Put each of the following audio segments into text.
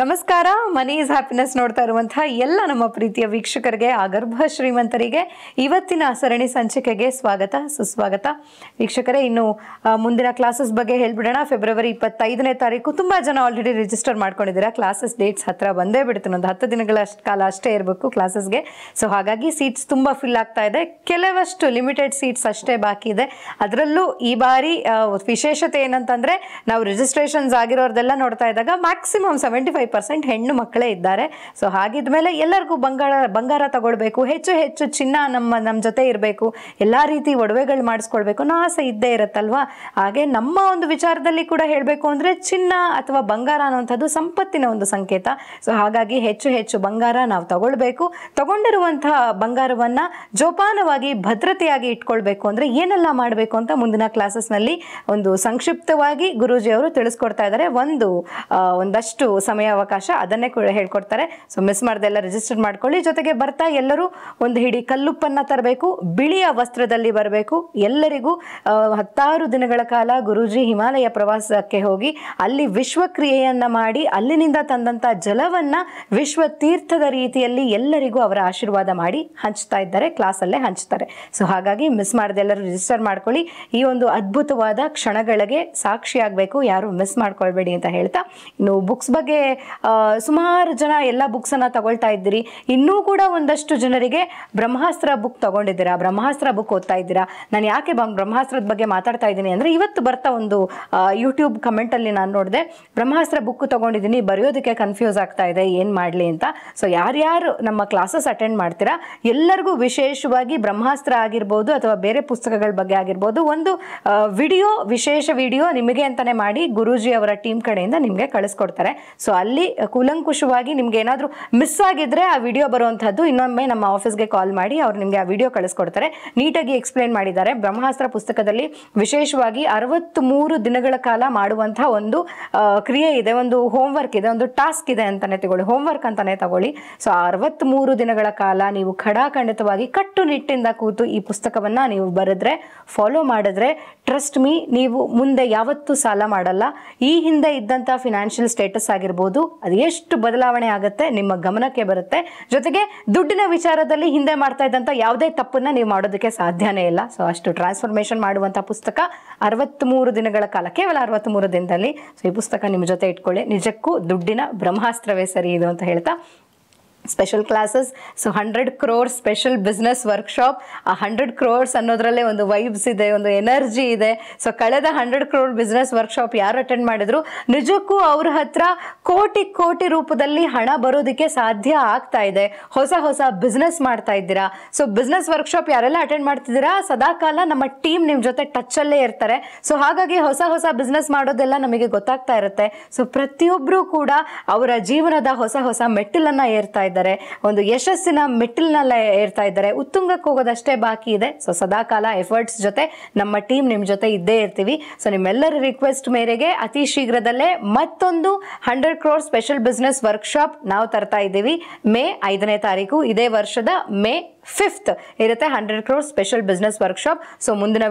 ನಮಸ್ಕಾರ money is happiness ನೋಡ್ತಾ ಇರುವಂತಹ ಎಲ್ಲ ನಮ್ಮ ಪ್ರೀತಿಯ ವೀಕ್ಷಕರಿಗೆ ಅಗರ್ಭ ಶ್ರೀಮಂತರಿಗೆ ಇವತ್ತಿನ ಸರಣಿ ಸಂಚಿಕೆಗೆ ಸ್ವಾಗತ ಸುಸ್ವಾಗತ ವೀಕ್ಷಕರೇ ಇನ್ನು ಮುಂದಿನ ಕ್ಲಾಸಸ್ ಬಗ್ಗೆ ಹೇಳ್ಬಿಡೋಣ ಫೆಬ್ರವರಿ ಇಪ್ಪತ್ತೈದನೇ ತಾರೀಕು ತುಂಬ ಜನ ಆಲ್ರೆಡಿ ರಿಜಿಸ್ಟರ್ ಮಾಡ್ಕೊಂಡಿದ್ದೀರಾ ಕ್ಲಾಸಸ್ ಡೇಟ್ಸ್ ಹತ್ರ ಬಂದೇ ಬಿಡ್ತೀನಿ ಒಂದು ಹತ್ತು ದಿನಗಳ ಕಾಲ ಅಷ್ಟೇ ಇರಬೇಕು ಕ್ಲಾಸಸ್ಗೆ ಸೊ ಹಾಗಾಗಿ ಸೀಟ್ಸ್ ತುಂಬ ಫಿಲ್ ಆಗ್ತಾ ಇದೆ ಕೆಲವಷ್ಟು ಲಿಮಿಟೆಡ್ ಸೀಟ್ಸ್ ಅಷ್ಟೇ ಬಾಕಿ ಇದೆ ಅದರಲ್ಲೂ ಈ ಬಾರಿ ವಿಶೇಷತೆ ಏನಂತಂದರೆ ನಾವು ರಿಜಿಸ್ಟ್ರೇಷನ್ಸ್ ಆಗಿರೋದೆಲ್ಲ ನೋಡ್ತಾ ಇದ್ದಾಗ maximum seventy five five percent ಹೆಣ್ಣು ಮಕ್ಕಳೇ ಇದ್ದಾರೆ ಸೊ ಹಾಗಿದ್ಮೇಲೆ ಮೇಲೆ ಎಲ್ಲರಿಗೂ ಬಂಗಾರ ಬಂಗಾರ ತಗೊಳ್ಬೇಕು ಹೆಚ್ಚು ಹೆಚ್ಚು ಚಿನ್ನ ನಮ್ಮ ನಮ್ಮ ಜೊತೆ ಇರಬೇಕು ಎಲ್ಲ ರೀತಿ ಒಡವೆಗಳು ಮಾಡಿಸ್ಕೊಳ್ಬೇಕು ಅನ್ನೋ ಆಸೆ ಇದ್ದೇ ಇರುತ್ತಲ್ವಾ ಹಾಗೆ ನಮ್ಮ ಒಂದು ವಿಚಾರದಲ್ಲಿ ಕೂಡ ಹೇಳಬೇಕು ಅಂದರೆ ಚಿನ್ನ ಅಥವಾ ಬಂಗಾರ ಅನ್ನೋವಂಥದ್ದು ಸಂಪತ್ತಿನ ಒಂದು ಸಂಕೇತ ಸೊ ಹಾಗಾಗಿ ಹೆಚ್ಚು ಹೆಚ್ಚು ಬಂಗಾರ ನಾವು ತಗೊಳ್ಬೇಕು ತಗೊಂಡಿರುವಂತಹ ಬಂಗಾರವನ್ನು ಜೋಪಾನವಾಗಿ ಭದ್ರತೆಯಾಗಿ ಇಟ್ಕೊಳ್ಬೇಕು ಅಂದರೆ ಏನೆಲ್ಲ ಮಾಡಬೇಕು ಅಂತ ಮುಂದಿನ ಕ್ಲಾಸಸ್ನಲ್ಲಿ ಒಂದು ಸಂಕ್ಷಿಪ್ತವಾಗಿ ಅವರು ತಿಳಿಸ್ಕೊಡ್ತಾ ಇದ್ದಾರೆ ಒಂದು ಒಂದಷ್ಟು ಸಮಯ ಅವಕಾಶ ಅದನ್ನೇ ಹೇಳ್ಕೊಡ್ತಾರೆ ಸೊ ಮಿಸ್ ಎಲ್ಲ ರಿಜಿಸ್ಟರ್ ಮಾಡ್ಕೊಳ್ಳಿ ಜೊತೆಗೆ ಬರ್ತಾ ಎಲ್ಲರೂ ಒಂದು ಹಿಡಿ ಕಲ್ಲುಪ್ಪನ್ನ ತರಬೇಕು ಬಿಳಿಯ ವಸ್ತ್ರದಲ್ಲಿ ಬರಬೇಕು ಎಲ್ಲರಿಗೂ ಹತ್ತಾರು ದಿನಗಳ ಕಾಲ ಗುರುಜಿ ಹಿಮಾಲಯ ಪ್ರವಾಸಕ್ಕೆ ಹೋಗಿ ಅಲ್ಲಿ ವಿಶ್ವಕ್ರಿಯೆಯನ್ನು ಮಾಡಿ ಅಲ್ಲಿನಿಂದ ತಂದಂತ ಜಲವನ್ನ ವಿಶ್ವ ತೀರ್ಥದ ರೀತಿಯಲ್ಲಿ ಎಲ್ಲರಿಗೂ ಅವರ ಆಶೀರ್ವಾದ ಮಾಡಿ ಹಂಚ್ತಾ ಇದ್ದಾರೆ ಕ್ಲಾಸಲ್ಲೇ ಹಂಚ್ತಾರೆ ಸೊ ಹಾಗಾಗಿ ಮಿಸ್ ಮಾಡದೆ ಎಲ್ಲರೂ ರಿಜಿಸ್ಟರ್ ಮಾಡ್ಕೊಳ್ಳಿ ಈ ಒಂದು ಅದ್ಭುತವಾದ ಕ್ಷಣಗಳಿಗೆ ಸಾಕ್ಷಿಯಾಗಬೇಕು ಯಾರು ಮಿಸ್ ಮಾಡ್ಕೊಳ್ಬೇಡಿ ಅಂತ ಹೇಳ್ತಾ ಇನ್ನು ಬುಕ್ಸ್ ಬಗ್ಗೆ ಸುಮಾರು ಜನ ಎಲ್ಲ ಅನ್ನ ತಗೊಳ್ತಾ ಇದ್ದೀರಿ ಇನ್ನೂ ಕೂಡ ಒಂದಷ್ಟು ಜನರಿಗೆ ಬ್ರಹ್ಮಾಸ್ತ್ರ ಬುಕ್ ತಗೊಂಡಿದ್ದೀರಾ ಬ್ರಹ್ಮಾಸ್ತ್ರ ಬುಕ್ ಓದ್ತಾ ಇದ್ದೀರಾ ನಾನು ಯಾಕೆ ಬ್ರಹ್ಮಾಸ್ತ್ರದ ಬಗ್ಗೆ ಮಾತಾಡ್ತಾ ಇದ್ದೀನಿ ಅಂದ್ರೆ ಇವತ್ತು ಬರ್ತಾ ಒಂದು ಯೂಟ್ಯೂಬ್ ಕಮೆಂಟಲ್ಲಿ ನಾನು ನೋಡಿದೆ ಬ್ರಹ್ಮಾಸ್ತ್ರ ಬುಕ್ ತಗೊಂಡಿದ್ದೀನಿ ಬರೆಯೋದಕ್ಕೆ ಕನ್ಫ್ಯೂಸ್ ಆಗ್ತಾ ಇದೆ ಏನು ಮಾಡ್ಲಿ ಅಂತ ಸೊ ಯಾರ್ಯಾರು ನಮ್ಮ ಕ್ಲಾಸಸ್ ಅಟೆಂಡ್ ಮಾಡ್ತೀರಾ ಎಲ್ಲರಿಗೂ ವಿಶೇಷವಾಗಿ ಬ್ರಹ್ಮಾಸ್ತ್ರ ಆಗಿರ್ಬೋದು ಅಥವಾ ಬೇರೆ ಪುಸ್ತಕಗಳ ಬಗ್ಗೆ ಆಗಿರ್ಬೋದು ಒಂದು ವಿಡಿಯೋ ವಿಶೇಷ ವಿಡಿಯೋ ನಿಮಗೆ ಅಂತಲೇ ಮಾಡಿ ಗುರೂಜಿ ಅವರ ಟೀಮ್ ಕಡೆಯಿಂದ ನಿಮಗೆ ಕಳಿಸ್ಕೊಡ್ತಾರೆ ಸೊ ಅಲ್ಲಿ ಕೂಲಂಕುಷವಾಗಿ ನಿಮ್ಗೆ ಏನಾದರೂ ಮಿಸ್ ಆಗಿದ್ರೆ ಆ ವಿಡಿಯೋ ಬರುವಂತಹದ್ದು ಇನ್ನೊಮ್ಮೆ ನಮ್ಮ ಆಫೀಸ್ಗೆ ಕಾಲ್ ಮಾಡಿ ಅವ್ರು ನಿಮಗೆ ಆ ವಿಡಿಯೋ ಕಳಿಸ್ಕೊಡ್ತಾರೆ ನೀಟಾಗಿ ಎಕ್ಸ್ಪ್ಲೈನ್ ಮಾಡಿದ್ದಾರೆ ಬ್ರಹ್ಮಾಸ್ತ್ರ ಪುಸ್ತಕದಲ್ಲಿ ವಿಶೇಷವಾಗಿ ಅರವತ್ತ್ಮೂರು ದಿನಗಳ ಕಾಲ ಮಾಡುವಂತಹ ಒಂದು ಕ್ರಿಯೆ ಇದೆ ಒಂದು ಹೋಮ್ವರ್ಕ್ ಇದೆ ಒಂದು ಟಾಸ್ಕ್ ಇದೆ ಅಂತಾನೆ ತಗೊಳ್ಳಿ ಹೋಮ್ವರ್ಕ್ ಅಂತಾನೆ ತಗೊಳ್ಳಿ ಸೊ ಅರವತ್ತ್ ಮೂರು ದಿನಗಳ ಕಾಲ ನೀವು ಖಡಾಖಂಡಿತವಾಗಿ ಕಟ್ಟುನಿಟ್ಟಿಂದ ಕೂತು ಈ ಪುಸ್ತಕವನ್ನ ನೀವು ಬರೆದ್ರೆ ಫಾಲೋ ಮಾಡಿದ್ರೆ ಟ್ರಸ್ಟ್ ಮೀ ನೀವು ಮುಂದೆ ಯಾವತ್ತೂ ಸಾಲ ಮಾಡಲ್ಲ ಈ ಹಿಂದೆ ಇದ್ದಂಥ ಫಿನಾನ್ಷಿಯಲ್ ಸ್ಟೇಟಸ್ ಆಗಿರ್ಬೋದು ಅದು ಅದು ಎಷ್ಟು ಬದಲಾವಣೆ ಆಗುತ್ತೆ ನಿಮ್ಮ ಗಮನಕ್ಕೆ ಬರುತ್ತೆ ಜೊತೆಗೆ ದುಡ್ಡಿನ ವಿಚಾರದಲ್ಲಿ ಹಿಂದೆ ಮಾಡ್ತಾ ಇದ್ದಂಥ ಯಾವುದೇ ತಪ್ಪನ್ನು ನೀವು ಮಾಡೋದಕ್ಕೆ ಸಾಧ್ಯನೇ ಇಲ್ಲ ಸೊ ಅಷ್ಟು ಟ್ರಾನ್ಸ್ಫಾರ್ಮೇಷನ್ ಮಾಡುವಂಥ ಪುಸ್ತಕ ಅರವತ್ತ್ಮೂರು ದಿನಗಳ ಕಾಲ ಕೇವಲ ಅರವತ್ತ್ಮೂರು ದಿನದಲ್ಲಿ ಸೊ ಈ ಪುಸ್ತಕ ನಿಮ್ಮ ಜೊತೆ ಇಟ್ಕೊಳ್ಳಿ ನಿಜಕ್ಕೂ ದುಡ್ಡಿನ ಬ್ರಹ್ಮಾಸ್ತ್ರವೇ ಸರಿ ಇದು ಅಂತ ಹೇಳ್ತಾ special classes so hundred crores special business workshop ಆ ಹಂಡ್ರೆಡ್ ಕ್ರೋರ್ಸ್ ಅನ್ನೋದ್ರಲ್ಲೇ ಒಂದು ವೈಬ್ಸ್ ಇದೆ ಒಂದು ಎನರ್ಜಿ ಇದೆ ಸೊ ಕಳೆದ ಹಂಡ್ರೆಡ್ ಕ್ರೋರ್ ಬಿಸ್ನೆಸ್ ವರ್ಕ್ಶಾಪ್ ಯಾರು ಅಟೆಂಡ್ ಮಾಡಿದ್ರು ನಿಜಕ್ಕೂ ಅವ್ರ ಹತ್ರ ಕೋಟಿ ಕೋಟಿ ರೂಪದಲ್ಲಿ ಹಣ ಬರೋದಕ್ಕೆ ಸಾಧ್ಯ ಆಗ್ತಾ ಇದೆ ಹೊಸ ಹೊಸ ಬಿಸ್ನೆಸ್ ಮಾಡ್ತಾ ಇದ್ದೀರಾ ಸೊ ಬಿಸ್ನೆಸ್ ವರ್ಕ್ಶಾಪ್ ಯಾರೆಲ್ಲ ಅಟೆಂಡ್ ಮಾಡ್ತಿದ್ದೀರಾ ಸದಾ ಕಾಲ ನಮ್ಮ ಟೀಮ್ ನಿಮ್ಮ ಜೊತೆ ಟಚ್ ಅಲ್ಲೇ ಇರ್ತಾರೆ ಸೊ ಹಾಗಾಗಿ ಹೊಸ ಹೊಸ ಬಿಸ್ನೆಸ್ ಮಾಡೋದೆಲ್ಲ ನಮಗೆ ಗೊತ್ತಾಗ್ತಾ ಇರುತ್ತೆ ಸೊ ಪ್ರತಿಯೊಬ್ಬರೂ ಕೂಡ ಅವರ ಜೀವನದ ಹೊಸ ಹೊಸ ಮೆಟ್ಟಿಲನ್ನು ಏರ್ತಾ ಇದ್ದಾರೆ ಇದ್ದಾರೆ ಒಂದು ಯಶಸ್ಸಿನ ಮೆಟ್ಟಿಲ್ನಲ್ಲೇ ಏರ್ತಾ ಇದ್ದಾರೆ ಉತ್ತುಂಗಕ್ಕೆ ಹೋಗೋದಷ್ಟೇ ಬಾಕಿ ಇದೆ ಸೊ ಸದಾಕಾಲ ಎಫರ್ಟ್ಸ್ ಜೊತೆ ನಮ್ಮ ಟೀಮ್ ನಿಮ್ಮ ಜೊತೆ ಇದ್ದೇ ಇರ್ತೀವಿ ಸೊ ನಿಮ್ಮೆಲ್ಲರ ರಿಕ್ವೆಸ್ಟ್ ಮೇರೆಗೆ ಅತಿ ಶೀಘ್ರದಲ್ಲೇ ಮತ್ತೊಂದು hundred crore special business workshop ನಾವು ತರ್ತಾ ಇದ್ದೀವಿ ಮೇ ಐದನೇ ತಾರೀಕು ಇದೇ ವರ್ಷದ ಮೇ ಫಿಫ್ತ್ ಇರುತ್ತೆ hundred crore special business workshop so ಮುಂದಿನ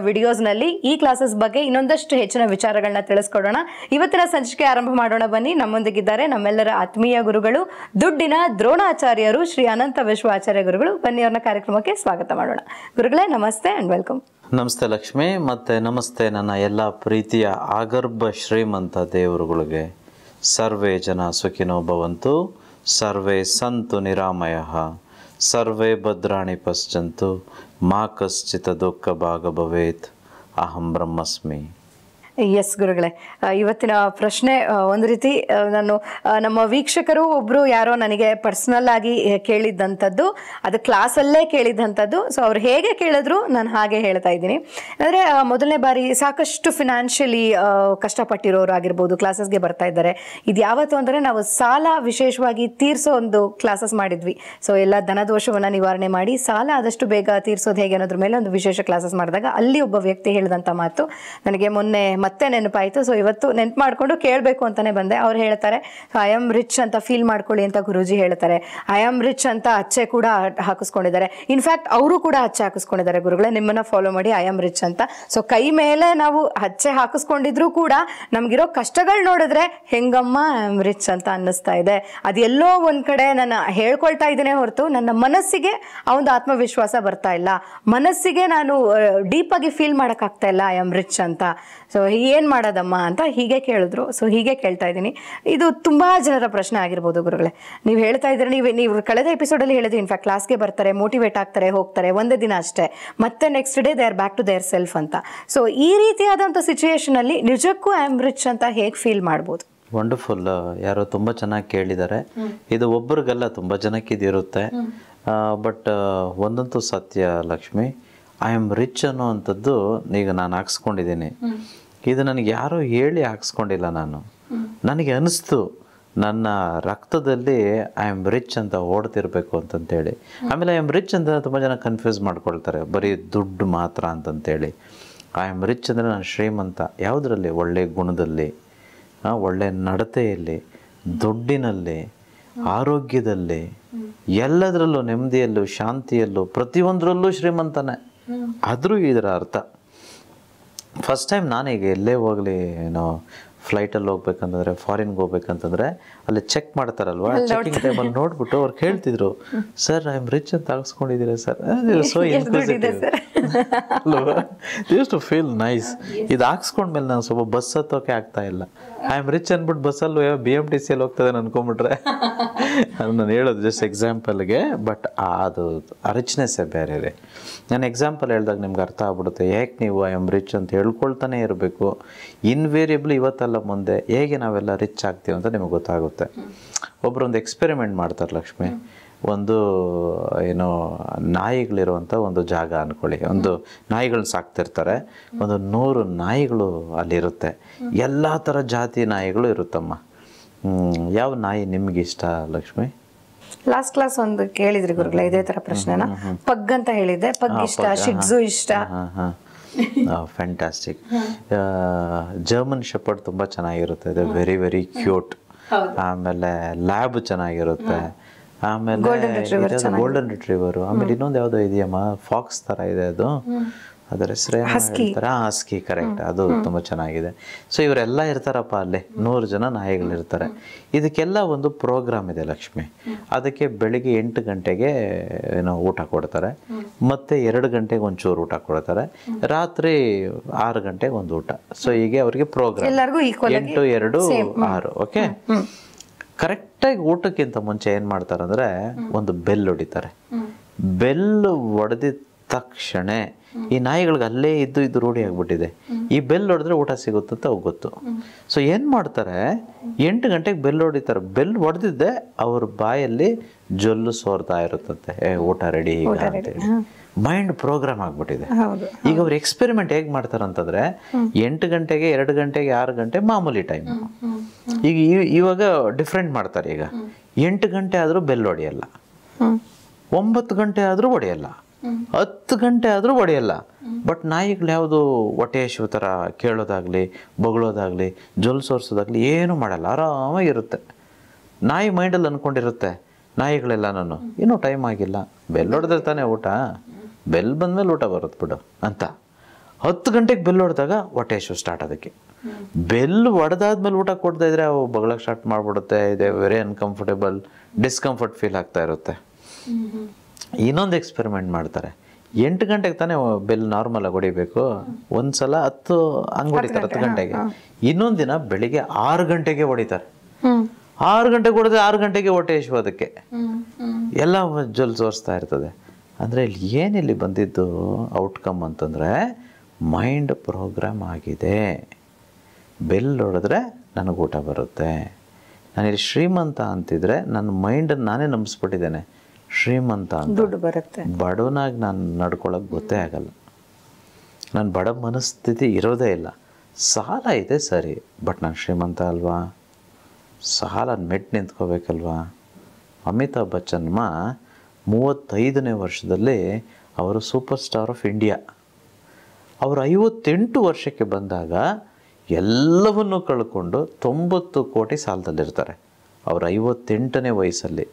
ನಲ್ಲಿ ಈ ಕ್ಲಾಸಸ್ ಬಗ್ಗೆ ಇನ್ನೊಂದಷ್ಟು ಹೆಚ್ಚಿನ ವಿಚಾರಗಳನ್ನ ತಿಳಿಸ್ಕೊಡೋಣ ಇವತ್ತಿನ ಸಂಚಿಕೆ ಆರಂಭ ಮಾಡೋಣ ಬನ್ನಿ ನಮ್ಮೊಂದಿಗಿದ್ದಾರೆ ನಮ್ಮೆಲ್ಲರ ಆತ್ಮೀಯ ಗುರುಗಳು ದುಡ್ಡಿನ ದ್ರೋಣಾಚಾರ್ಯರು ಶ್ರೀ ಅನಂತ ವಿಶ್ವ ಆಚಾರ್ಯ ಗುರುಗಳು ಬನ್ನಿ ಅವ್ರನ್ನ ಕಾರ್ಯಕ್ರಮಕ್ಕೆ ಸ್ವಾಗತ ಮಾಡೋಣ ಗುರುಗಳೇ ನಮಸ್ತೆ ಅಂಡ್ ವೆಲ್ಕಮ್ ನಮಸ್ತೆ ಲಕ್ಷ್ಮಿ ಮತ್ತೆ ನಮಸ್ತೆ ನನ್ನ ಎಲ್ಲ ಪ್ರೀತಿಯ ಆಗರ್ಭ ಶ್ರೀಮಂತ ದೇವರುಗಳಿಗೆ ಸರ್ವೇ ಜನ ಸುಖಿನೋ ಭವಂತು ಸರ್ವೇ ಸಂತು ನಿರಾಮಯ ಸರ್ವೇ ಭದ್ರಾಣಿ ಪಶ್ಚಂತು ಮಾ ಕಶ್ಚಿತ ದುಃಖ ಭಾಗ ಭವೇತ್ ಅಹಂ ಬ್ರಹ್ಮಸ್ಮಿ ಎಸ್ ಗುರುಗಳೇ ಇವತ್ತಿನ ಪ್ರಶ್ನೆ ಒಂದು ರೀತಿ ನಾನು ನಮ್ಮ ವೀಕ್ಷಕರು ಒಬ್ರು ಯಾರೋ ನನಗೆ ಪರ್ಸನಲ್ ಆಗಿ ಕೇಳಿದ್ದಂಥದ್ದು ಅದು ಕ್ಲಾಸಲ್ಲೇ ಕೇಳಿದ್ದಂಥದ್ದು ಸೊ ಅವ್ರು ಹೇಗೆ ಕೇಳಿದ್ರು ನಾನು ಹಾಗೆ ಹೇಳ್ತಾ ಇದ್ದೀನಿ ಅಂದ್ರೆ ಮೊದಲನೇ ಬಾರಿ ಸಾಕಷ್ಟು ಫಿನಾನ್ಷಿಯಲಿ ಕಷ್ಟಪಟ್ಟಿರೋರು ಆಗಿರ್ಬೋದು ಕ್ಲಾಸಸ್ಗೆ ಬರ್ತಾ ಇದ್ದಾರೆ ಇದು ಯಾವತ್ತು ಅಂದ್ರೆ ನಾವು ಸಾಲ ವಿಶೇಷವಾಗಿ ತೀರ್ಸೋ ಒಂದು ಕ್ಲಾಸಸ್ ಮಾಡಿದ್ವಿ ಸೊ ಎಲ್ಲ ಧನದೋಷವನ್ನು ನಿವಾರಣೆ ಮಾಡಿ ಸಾಲ ಆದಷ್ಟು ಬೇಗ ತೀರ್ಸೋದು ಹೇಗೆ ಅನ್ನೋದ್ರ ಮೇಲೆ ಒಂದು ವಿಶೇಷ ಕ್ಲಾಸಸ್ ಮಾಡಿದಾಗ ಅಲ್ಲಿ ಒಬ್ಬ ವ್ಯಕ್ತಿ ಹೇಳಿದಂತ ಮಾತು ನನಗೆ ಮೊನ್ನೆ ಮತ್ತೆ ನೆನಪಾಯಿತು ಸೊ ಇವತ್ತು ನೆನ್ಪು ಮಾಡಿಕೊಂಡು ಕೇಳಬೇಕು ಅಂತಲೇ ಬಂದೆ ಅವ್ರು ಹೇಳ್ತಾರೆ ಐ ಆಮ್ ರಿಚ್ ಅಂತ ಫೀಲ್ ಮಾಡ್ಕೊಳ್ಳಿ ಅಂತ ಗುರುಜಿ ಹೇಳ್ತಾರೆ ಐ ಆಮ್ ರಿಚ್ ಅಂತ ಅಚ್ಚೆ ಕೂಡ ಹಾಕಿಸ್ಕೊಂಡಿದ್ದಾರೆ ಇನ್ಫ್ಯಾಕ್ಟ್ ಅವರು ಕೂಡ ಅಚ್ಚೆ ಹಾಕಿಸ್ಕೊಂಡಿದ್ದಾರೆ ಗುರುಗಳೇ ನಿಮ್ಮನ್ನು ಫಾಲೋ ಮಾಡಿ ಐ ಆಮ್ ರಿಚ್ ಅಂತ ಸೊ ಕೈ ಮೇಲೆ ನಾವು ಅಚ್ಚೆ ಹಾಕಿಸ್ಕೊಂಡಿದ್ರು ಕೂಡ ನಮಗಿರೋ ಕಷ್ಟಗಳು ನೋಡಿದ್ರೆ ಹೆಂಗಮ್ಮ ಐ ಆಮ್ ರಿಚ್ ಅಂತ ಅನ್ನಿಸ್ತಾ ಇದೆ ಅದೆಲ್ಲೋ ಎಲ್ಲೋ ಒಂದು ಕಡೆ ನಾನು ಹೇಳ್ಕೊಳ್ತಾ ಇದ್ದೇನೆ ಹೊರತು ನನ್ನ ಮನಸ್ಸಿಗೆ ಆ ಒಂದು ಆತ್ಮವಿಶ್ವಾಸ ಬರ್ತಾ ಇಲ್ಲ ಮನಸ್ಸಿಗೆ ನಾನು ಡೀಪಾಗಿ ಫೀಲ್ ಮಾಡೋಕ್ಕಾಗ್ತಾ ಇಲ್ಲ ಐ ಆಮ್ ರಿಚ್ ಅಂತ ಸೊ ಏನು ಮಾಡೋದಮ್ಮ ಅಂತ ಹೀಗೆ ಕೇಳಿದ್ರು ಸೊ ಹೀಗೆ ಕೇಳ್ತಾ ಇದ್ದೀನಿ ಇದು ತುಂಬಾ ಜನರ ಪ್ರಶ್ನೆ ಆಗಿರ್ಬೋದು ಗುರುಗಳೇ ನೀವು ಹೇಳ್ತಾ ಇದ್ರೆ ನೀವು ನೀವು ಕಳೆದ ಎಪಿಸೋಡಲ್ಲಿ ಹೇಳಿದ್ವಿ ಇನ್ಫ್ಯಾಕ್ಟ್ ಕ್ಲಾಸ್ಗೆ ಬರ್ತಾರೆ ಮೋಟಿವೇಟ್ ಆಗ್ತಾರೆ ಹೋಗ್ತಾರೆ ಒಂದೇ ದಿನ ಅಷ್ಟೇ ಮತ್ತೆ next day they are back to their self ಅಂತ ಸೊ ಈ ರೀತಿಯಾದಂಥ ಅಲ್ಲಿ ನಿಜಕ್ಕೂ ಐ ಆಮ್ ರಿಚ್ ಅಂತ ಹೇಗೆ ಫೀಲ್ ಮಾಡ್ಬೋದು ವಂಡರ್ಫುಲ್ ಯಾರೋ ತುಂಬಾ ಚೆನ್ನಾಗಿ ಕೇಳಿದ್ದಾರೆ ಇದು ಒಬ್ಬರಿಗೆಲ್ಲ ತುಂಬಾ ಜನಕ್ಕೆ ಇದಿರುತ್ತೆ ಬಟ್ ಒಂದಂತೂ ಸತ್ಯ ಲಕ್ಷ್ಮಿ ಐ ಆಮ್ ರಿಚ್ ಅನ್ನೋ ಅಂಥದ್ದು ಈಗ ನಾನು ಹಾಕ್ಸ್ಕೊಂಡಿದ್ದೀನಿ ಇದು ನನಗೆ ಯಾರೋ ಹೇಳಿ ಹಾಕ್ಸ್ಕೊಂಡಿಲ್ಲ ನಾನು ನನಗೆ ಅನಿಸ್ತು ನನ್ನ ರಕ್ತದಲ್ಲಿ ಐ ಆಮ್ ರಿಚ್ ಅಂತ ಓಡ್ತಿರ್ಬೇಕು ಅಂತಂತೇಳಿ ಆಮೇಲೆ ಐ ಆಮ್ ರಿಚ್ ಅಂತ ತುಂಬ ಜನ ಕನ್ಫ್ಯೂಸ್ ಮಾಡ್ಕೊಳ್ತಾರೆ ಬರೀ ದುಡ್ಡು ಮಾತ್ರ ಅಂತಂತೇಳಿ ಐ ಆಮ್ ರಿಚ್ ಅಂದರೆ ನಾನು ಶ್ರೀಮಂತ ಯಾವುದರಲ್ಲಿ ಒಳ್ಳೆ ಗುಣದಲ್ಲಿ ಒಳ್ಳೆ ನಡತೆಯಲ್ಲಿ ದುಡ್ಡಿನಲ್ಲಿ ಆರೋಗ್ಯದಲ್ಲಿ ಎಲ್ಲದರಲ್ಲೂ ನೆಮ್ಮದಿಯಲ್ಲೂ ಶಾಂತಿಯಲ್ಲೂ ಪ್ರತಿಯೊಂದರಲ್ಲೂ ಶ್ರೀಮಂತನೇ ಆದರೂ ಇದರ ಅರ್ಥ ಫಸ್ಟ್ ಟೈಮ್ ನಾನೀಗ ಎಲ್ಲೇ ಹೋಗಲಿ ಏನೋ ಫ್ಲೈಟಲ್ಲಿ ಹೋಗ್ಬೇಕಂತಂದ್ರೆ ಫಾರಿನ್ಗೆ ಹೋಗ್ಬೇಕಂತಂದ್ರೆ ಅಲ್ಲಿ ಚೆಕ್ ಮಾಡ್ತಾರಲ್ವಾ ಚೆಕಿಂಗ್ ಟೈಮಲ್ಲಿ ನೋಡ್ಬಿಟ್ಟು ಅವ್ರು ಕೇಳ್ತಿದ್ರು ಸರ್ ಐ ಆಮ್ ರಿಚ್ ಅಂತ ಹಾಕ್ಸ್ಕೊಂಡಿದ್ದೀರ sir so inclusive to feel nice ಇದು ಹಾಕ್ಸ್ಕೊಂಡ್ಮೇಲೆ ನಾನು ಸ್ವಲ್ಪ ಬಸ್ ಹತ್ತೋಕೆ ಆಗ್ತಾ ಇಲ್ಲ ಐ ಆಮ್ ರಿಚ್ ಅಂದ್ಬಿಟ್ಟು ಬಸ್ಸಲ್ಲೂ ಬಿ ಎಮ್ ಟಿ ಸಿಯಲ್ಲಿ ಹೋಗ್ತದೆ ಅನ್ಕೊಂಬಿಟ್ರೆ ನಾನು ಹೇಳೋದು ಜಸ್ಟ್ ಎಕ್ಸಾಂಪಲ್ಗೆ ಬಟ್ ಅದು ರಿಚ್ನೆಸ್ಸೇ ಬೇರೆ ರೀ ನಾನು ಎಕ್ಸಾಂಪಲ್ ಹೇಳಿದಾಗ ನಿಮ್ಗೆ ಅರ್ಥ ಆಗ್ಬಿಡುತ್ತೆ ಯಾಕೆ ನೀವು ಐ ಆಮ್ ರಿಚ್ ಅಂತ ಹೇಳ್ಕೊಳ್ತಾನೆ ಇರಬೇಕು ಇನ್ವೇರಿಯಬ್ಲಿ ಇವತ್ತಲ್ಲ ಮುಂದೆ ಹೇಗೆ ನಾವೆಲ್ಲ ರಿಚ್ ಆಗ್ತೀವಿ ಅಂತ ನಿಮಗೆ ಗೊತ್ತಾಗುತ್ತೆ ಒಬ್ಬರೊಂದು ಎಕ್ಸ್ಪೆರಿಮೆಂಟ್ ಮಾಡ್ತಾರೆ ಲಕ್ಷ್ಮಿ ಒಂದು ಏನು ನಾಯಿಗಳಿರುವಂಥ ಒಂದು ಜಾಗ ಅಂದ್ಕೊಳ್ಳಿ ಒಂದು ನಾಯಿಗಳನ್ನ ಸಾಕ್ತಿರ್ತಾರೆ ಒಂದು ನೂರು ನಾಯಿಗಳು ಅಲ್ಲಿರುತ್ತೆ ಎಲ್ಲ ಥರ ಜಾತಿ ನಾಯಿಗಳು ಇರುತ್ತಮ್ಮ ಯಾವ ನಾಯಿ ನಿಮಗಿಷ್ಟ ಲಕ್ಷ್ಮಿ ಲಾಸ್ಟ್ ಕ್ಲಾಸ್ ಒಂದು ಕೇಳಿದ್ರಿ ಗುರುಗಳ ಇದೇ ತರ ಪ್ರಶ್ನೆನ ಪಗ್ ಅಂತ ಹೇಳಿದ್ದೆ ಪಗ್ ಇಷ್ಟ ಶಿಡ್ಸು ಇಷ್ಟ ಫ್ಯಾಂಟಾಸ್ಟಿಕ್ ಜರ್ಮನ್ ಶೆಪರ್ಡ್ ತುಂಬಾ ಚೆನ್ನಾಗಿರುತ್ತೆ ಇದು ವೆರಿ ವೆರಿ ಕ್ಯೂಟ್ ಆಮೇಲೆ ಲ್ಯಾಬ್ ಚೆನ್ನಾಗಿರುತ್ತೆ ಆಮೇಲೆ ಗೋಲ್ಡನ್ ರಿಟ್ರೀವರ್ ಆಮೇಲೆ ಇನ್ನೊಂದು ಯಾವುದೋ ಇದೆಯಮ್ಮ ಫಾಕ್ಸ್ ತರ ಇದೆ ಅದು ಅದರ ಹೆಸರೇ ಹೇಳ್ತಾರೆ ಹಸ್ಕಿ ಕರೆಕ್ಟ್ ಅದು ತುಂಬ ಚೆನ್ನಾಗಿದೆ ಸೊ ಇವರೆಲ್ಲ ಇರ್ತಾರಪ್ಪ ಅಲ್ಲಿ ನೂರು ಜನ ನಾಯಿಗಳಿರ್ತಾರೆ ಇದಕ್ಕೆಲ್ಲ ಒಂದು ಪ್ರೋಗ್ರಾಮ್ ಇದೆ ಲಕ್ಷ್ಮಿ ಅದಕ್ಕೆ ಬೆಳಿಗ್ಗೆ ಎಂಟು ಗಂಟೆಗೆ ಏನೋ ಊಟ ಕೊಡ್ತಾರೆ ಮತ್ತೆ ಎರಡು ಗಂಟೆಗೆ ಒಂಚೂರು ಊಟ ಕೊಡ್ತಾರೆ ರಾತ್ರಿ ಆರು ಗಂಟೆಗೆ ಒಂದು ಊಟ ಸೊ ಹೀಗೆ ಅವರಿಗೆ ಪ್ರೋಗ್ರಾಮ್ ಎಂಟು ಎರಡು ಆರು ಓಕೆ ಕರೆಕ್ಟಾಗಿ ಊಟಕ್ಕಿಂತ ಮುಂಚೆ ಏನು ಮಾಡ್ತಾರೆ ಅಂದರೆ ಒಂದು ಬೆಲ್ ಹೊಡಿತಾರೆ ಬೆಲ್ ಒಡೆದಿದ ತಕ್ಷಣ ಈ ನಾಯಿಗಳಿಗೆ ಅಲ್ಲೇ ಇದ್ದು ಇದ್ದು ರೂಢಿ ಆಗಿಬಿಟ್ಟಿದೆ ಈ ಬೆಲ್ ಹೊಡೆದ್ರೆ ಊಟ ಸಿಗುತ್ತಂತ ಅವು ಗೊತ್ತು ಸೊ ಏನು ಮಾಡ್ತಾರೆ ಎಂಟು ಗಂಟೆಗೆ ಬೆಲ್ ಹೊಡಿತಾರೆ ಬೆಲ್ ಹೊಡೆದಿದ್ದೆ ಅವ್ರ ಬಾಯಲ್ಲಿ ಜೊಲ್ಲು ಸೋರ್ತಾ ಇರುತ್ತಂತೆ ಏ ಊಟ ರೆಡಿ ಈಗ ಅಂತೇಳಿ ಮೈಂಡ್ ಪ್ರೋಗ್ರಾಮ್ ಆಗಿಬಿಟ್ಟಿದೆ ಈಗ ಅವ್ರು ಎಕ್ಸ್ಪೆರಿಮೆಂಟ್ ಹೇಗೆ ಮಾಡ್ತಾರಂತಂದ್ರೆ ಎಂಟು ಗಂಟೆಗೆ ಎರಡು ಗಂಟೆಗೆ ಆರು ಗಂಟೆ ಮಾಮೂಲಿ ಟೈಮ್ ಈಗ ಇವಾಗ ಡಿಫ್ರೆಂಟ್ ಮಾಡ್ತಾರೆ ಈಗ ಎಂಟು ಗಂಟೆ ಆದರೂ ಬೆಲ್ ಹೊಡೆಯಲ್ಲ ಒಂಬತ್ತು ಗಂಟೆ ಆದರೂ ಹೊಡೆಯಲ್ಲ ಹತ್ತು ಗಂಟೆ ಆದರೂ ಹೊಡೆಯಲ್ಲ ಬಟ್ ನಾಯಿಗಳು ಯಾವುದು ಹೊಟ್ಟೆ ಹಸಿವು ಥರ ಕೇಳೋದಾಗಲಿ ಬಗಳೋದಾಗಲಿ ಜೊಲ್ ಸೋರಿಸೋದಾಗಲಿ ಏನೂ ಮಾಡಲ್ಲ ಆರಾಮಾಗಿರುತ್ತೆ ನಾಯಿ ಮೈಂಡಲ್ಲಿ ಅಂದ್ಕೊಂಡಿರುತ್ತೆ ನಾಯಿಗಳೆಲ್ಲ ನಾನು ಇನ್ನೂ ಟೈಮ್ ಆಗಿಲ್ಲ ಬೆಲ್ ಹೊಡೆದ್ರೆ ತಾನೇ ಊಟ ಬೆಲ್ ಬಂದಮೇಲೆ ಊಟ ಬರುತ್ತೆ ಬಿಡು ಅಂತ ಹತ್ತು ಗಂಟೆಗೆ ಬೆಲ್ ಹೊಡೆದಾಗ ಹೊಟ್ಟೆ ಹಸಿವು ಸ್ಟಾರ್ಟ್ ಅದಕ್ಕೆ ಬೆಲ್ ಒಡೆದಾದ್ಮೇಲೆ ಊಟ ಕೊಡ್ತಾ ಇದ್ರೆ ಅವು ಬಗಳಕ್ಕೆ ಸ್ಟಾರ್ಟ್ ಮಾಡಿಬಿಡುತ್ತೆ ಇದೆ ವೆರಿ ಅನ್ಕಂಫರ್ಟೇಬಲ್ ಡಿಸ್ಕಂಫರ್ಟ್ ಫೀಲ್ ಆಗ್ತಾ ಇರುತ್ತೆ ಇನ್ನೊಂದು ಎಕ್ಸ್ಪೆರಿಮೆಂಟ್ ಮಾಡ್ತಾರೆ ಎಂಟು ಗಂಟೆಗೆ ತಾನೇ ಬೆಲ್ ನಾರ್ಮಲಾಗಿ ಹೊಡಿಬೇಕು ಒಂದು ಸಲ ಹತ್ತು ಹಂಗೆ ಹೊಡಿತಾರೆ ಹತ್ತು ಗಂಟೆಗೆ ಇನ್ನೊಂದು ದಿನ ಬೆಳಿಗ್ಗೆ ಆರು ಗಂಟೆಗೆ ಹೊಡಿತಾರೆ ಆರು ಗಂಟೆಗೆ ಹೊಡೆದ್ರೆ ಆರು ಗಂಟೆಗೆ ಹೊಟ್ಟೆ ಅದಕ್ಕೆ ಎಲ್ಲ ಜೊಲ್ ತೋರಿಸ್ತಾ ಇರ್ತದೆ ಅಂದರೆ ಇಲ್ಲಿ ಏನಿಲ್ಲಿ ಬಂದಿದ್ದು ಔಟ್ಕಮ್ ಅಂತಂದರೆ ಮೈಂಡ್ ಪ್ರೋಗ್ರಾಮ್ ಆಗಿದೆ ಬೆಲ್ ಹೊಡೆದ್ರೆ ನನಗೆ ಊಟ ಬರುತ್ತೆ ನಾನಿಲ್ಲಿ ಶ್ರೀಮಂತ ಅಂತಿದ್ರೆ ನನ್ನ ಮೈಂಡನ್ನು ನಾನೇ ನಂಬಿಸ್ಬಿಟ್ಟಿದ್ದೇನೆ ಶ್ರೀಮಂತ ಅಂತ ದುಡ್ಡು ಬರುತ್ತೆ ಬಡವನಾಗಿ ನಾನು ನಡ್ಕೊಳ್ಳೋಕೆ ಗೊತ್ತೇ ಆಗಲ್ಲ ನನ್ನ ಬಡ ಮನಸ್ಥಿತಿ ಇರೋದೇ ಇಲ್ಲ ಸಾಲ ಇದೆ ಸರಿ ಬಟ್ ನಾನು ಶ್ರೀಮಂತ ಅಲ್ವಾ ಸಾಲ ಮೆಟ್ ನಿಂತ್ಕೋಬೇಕಲ್ವಾ ಅಮಿತಾಬ್ ಬಚ್ಚನ್ಮ ಮೂವತ್ತೈದನೇ ವರ್ಷದಲ್ಲಿ ಅವರು ಸೂಪರ್ ಸ್ಟಾರ್ ಆಫ್ ಇಂಡಿಯಾ ಅವರು ಐವತ್ತೆಂಟು ವರ್ಷಕ್ಕೆ ಬಂದಾಗ ಎಲ್ಲವನ್ನೂ ಕಳ್ಕೊಂಡು ತೊಂಬತ್ತು ಕೋಟಿ ಸಾಲದಲ್ಲಿರ್ತಾರೆ ಅವರು ಐವತ್ತೆಂಟನೇ ವಯಸ್ಸಲ್ಲಿ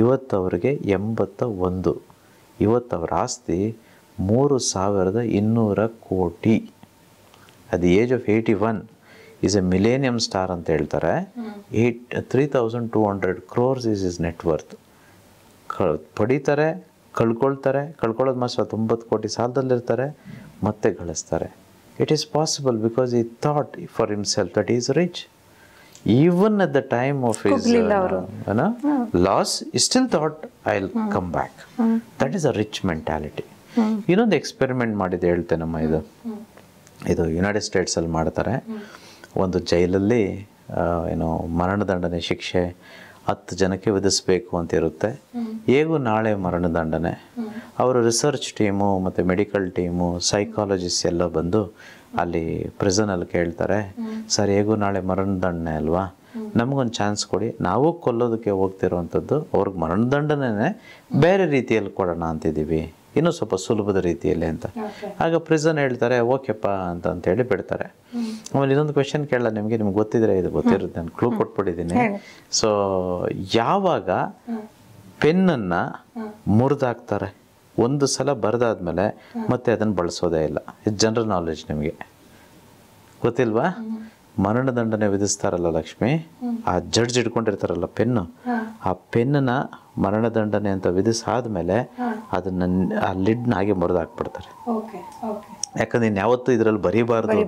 ಇವತ್ತವ್ರಿಗೆ ಎಂಬತ್ತ ಒಂದು ಇವತ್ತವರ ಆಸ್ತಿ ಮೂರು ಸಾವಿರದ ಇನ್ನೂರ ಕೋಟಿ ಅದು age of eighty one is a millennium star ಅಂತ ಹೇಳ್ತಾರೆ eight three thousand two hundred crores is is net worth ಕ ಪಡೀತಾರೆ ಕಳ್ಕೊಳ್ತಾರೆ ಕಳ್ಕೊಳ್ಳೋದು ಮಾತ್ರ ತೊಂಬತ್ತು ಕೋಟಿ ಸಾಲದಲ್ಲಿರ್ತಾರೆ ಮತ್ತೆ ಗಳಿಸ್ತಾರೆ ಇಟ್ ಈಸ್ ಪಾಸಿಬಲ್ ಬಿಕಾಸ್ ಈ thought for himself that is rich even at the time of his uh, uh, loss, he still thought, I'll mm. come back. Mm. That is a rich mentality. ಇನ್ನೊಂದು experiment ಮಾಡಿದ್ದು ಹೇಳ್ತೇನಮ್ಮ ಇದು ಇದು United ಸ್ಟೇಟ್ಸಲ್ಲಿ ಮಾಡ್ತಾರೆ ಒಂದು ಜೈಲಲ್ಲಿ ಏನು ಮರಣದಂಡನೆ ಶಿಕ್ಷೆ ಹತ್ತು ಜನಕ್ಕೆ ವಿಧಿಸಬೇಕು ಅಂತ ಇರುತ್ತೆ ಹೇಗೂ ನಾಳೆ ಮರಣದಂಡನೆ ಅವರು ರಿಸರ್ಚ್ ಟೀಮು ಮತ್ತು ಮೆಡಿಕಲ್ ಟೀಮು ಸೈಕಾಲಜಿಸ್ಟ್ ಎಲ್ಲ ಬಂದು ಅಲ್ಲಿ ಪ್ರಿಸನಲ್ಲಿ ಕೇಳ್ತಾರೆ ಸರ್ ಹೇಗೂ ನಾಳೆ ಮರಣದಂಡನೆ ಅಲ್ವಾ ನಮಗೊಂದು ಚಾನ್ಸ್ ಕೊಡಿ ನಾವು ಕೊಲ್ಲೋದಕ್ಕೆ ಹೋಗ್ತಿರೋವಂಥದ್ದು ಅವ್ರಿಗೆ ಮರಣದಂಡನೆ ಬೇರೆ ರೀತಿಯಲ್ಲಿ ಕೊಡೋಣ ಅಂತಿದ್ದೀವಿ ಇನ್ನೂ ಸ್ವಲ್ಪ ಸುಲಭದ ರೀತಿಯಲ್ಲಿ ಅಂತ ಆಗ ಪ್ರಿಸನ್ ಹೇಳ್ತಾರೆ ಓಕೆಪ್ಪ ಅಂತ ಅಂತೇಳಿ ಬಿಡ್ತಾರೆ ಆಮೇಲೆ ಇದೊಂದು ಕ್ವೆಶನ್ ಕೇಳಲ್ಲ ನಿಮಗೆ ನಿಮ್ಗೆ ಗೊತ್ತಿದ್ರೆ ಇದು ಗೊತ್ತಿರುತ್ತೆ ನಾನು ಕ್ಲೂ ಕೊಟ್ಬಿಟ್ಟಿದ್ದೀನಿ ಸೊ ಯಾವಾಗ ಪೆನ್ನನ್ನು ಮುರಿದಾಕ್ತಾರೆ ಒಂದು ಸಲ ಬರೆದಾದ್ಮೇಲೆ ಮತ್ತೆ ಅದನ್ನು ಬಳಸೋದೇ ಇಲ್ಲ ಇದು ಜನರಲ್ ನಾಲೆಜ್ ನಿಮಗೆ ಗೊತ್ತಿಲ್ವಾ ಮರಣದಂಡನೆ ವಿಧಿಸ್ತಾರಲ್ಲ ಲಕ್ಷ್ಮಿ ಆ ಜಡ್ಜ್ ಇಟ್ಕೊಂಡಿರ್ತಾರಲ್ಲ ಪೆನ್ನು ಆ ಪೆನ್ನ ಮರಣದಂಡನೆ ಅಂತ ವಿಧಿಸಾದ್ಮೇಲೆ ಅದನ್ನ ಆ ಲಿಡ್ನ ಹಾಗೆ ಮುರಿದು ಹಾಕ್ಬಿಡ್ತಾರೆ ಯಾಕಂದ್ರೆ ನೀನ್ ಯಾವತ್ತೂ ಇದ್ರಲ್ಲಿ ಬರೀಬಾರ್ದು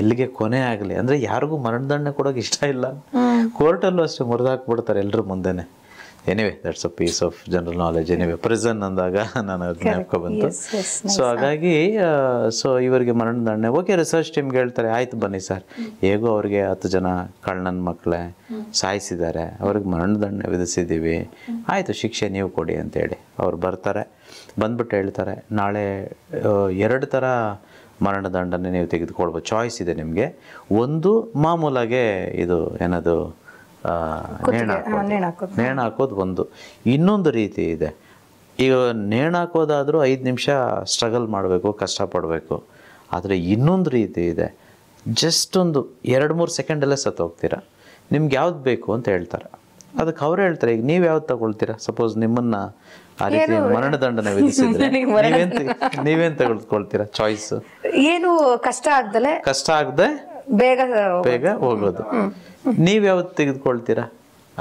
ಇಲ್ಲಿಗೆ ಕೊನೆ ಆಗ್ಲಿ ಅಂದ್ರೆ ಯಾರಿಗೂ ಮರಣದಂಡನೆ ಕೊಡೋಕೆ ಇಷ್ಟ ಇಲ್ಲ ಕೋರ್ಟಲ್ಲೂ ಅಷ್ಟೇ ಮುರಿದು ಹಾಕ್ಬಿಡ್ತಾರೆ ಎಲ್ರು ಮುಂದೆನೆ anyway that's a piece of general knowledge anyway prison ಅಂದಾಗ ನಾನು ಜ್ಞಾಪಕ ಬಂತು ಸೊ ಹಾಗಾಗಿ ಸೊ ಇವರಿಗೆ ಮರಣದಂಡನೆ ಓಕೆ ರಿಸರ್ಚ್ ಟೀಮ್ಗೆ ಹೇಳ್ತಾರೆ ಆಯ್ತು ಬನ್ನಿ ಸರ್ ಹೇಗೋ ಅವ್ರಿಗೆ ಹತ್ತು ಜನ ಕಳ್ಳನ ಮಕ್ಕಳೇ ಸಾಯಿಸಿದ್ದಾರೆ ಅವ್ರಿಗೆ ಮರಣದಂಡನೆ ವಿಧಿಸಿದ್ದೀವಿ ಆಯಿತು ಶಿಕ್ಷೆ ನೀವು ಕೊಡಿ ಅಂತೇಳಿ ಅವ್ರು ಬರ್ತಾರೆ ಬಂದ್ಬಿಟ್ಟು ಹೇಳ್ತಾರೆ ನಾಳೆ ಎರಡು ಥರ ಮರಣದಂಡನೆ ನೀವು ತೆಗೆದುಕೊಳ್ಬೋದು ಚಾಯ್ಸ್ ಇದೆ ನಿಮಗೆ ಒಂದು ಮಾಮೂಲಾಗೆ ಇದು ಏನದು ನೇಣ ಹಾಕೋದು ನೇಣ ಹಾಕೋದು ಒಂದು ಇನ್ನೊಂದು ರೀತಿ ಇದೆ ಈಗ ನೇಣ ಹಾಕೋದಾದರೂ ಐದು ನಿಮಿಷ ಸ್ಟ್ರಗಲ್ ಮಾಡಬೇಕು ಕಷ್ಟಪಡಬೇಕು ಆದರೆ ಇನ್ನೊಂದು ರೀತಿ ಇದೆ ಜಸ್ಟ್ ಒಂದು ಎರಡು ಮೂರು ಸೆಕೆಂಡಲ್ಲೇ ಹೋಗ್ತೀರಾ ನಿಮ್ಗೆ ಯಾವ್ದು ಬೇಕು ಅಂತ ಹೇಳ್ತಾರೆ ಅದಕ್ಕೆ ಅವ್ರು ಹೇಳ್ತಾರೆ ಈಗ ನೀವು ಯಾವ್ದು ತಗೊಳ್ತೀರಾ ಸಪೋಸ್ ನಿಮ್ಮನ್ನ ಆ ರೀತಿ ಮರಣದಂಡನೆ ವಿಧಿಸಿದ್ರೆ ನೀವೇನ್ ನೀವೇನ್ ತಗೊಳ್ಕೊಳ್ತೀರಾ ಚಾಯ್ಸ್ ಏನು ಕಷ್ಟ ಆಗ್ದಲೆ ಕಷ್ಟ ಆಗದೆ ಬೇಗ ಬೇಗ ಹೋಗೋದು ನೀವ್ ಯಾವತ್ತು ತೆಗೆದುಕೊಳ್ತೀರಾ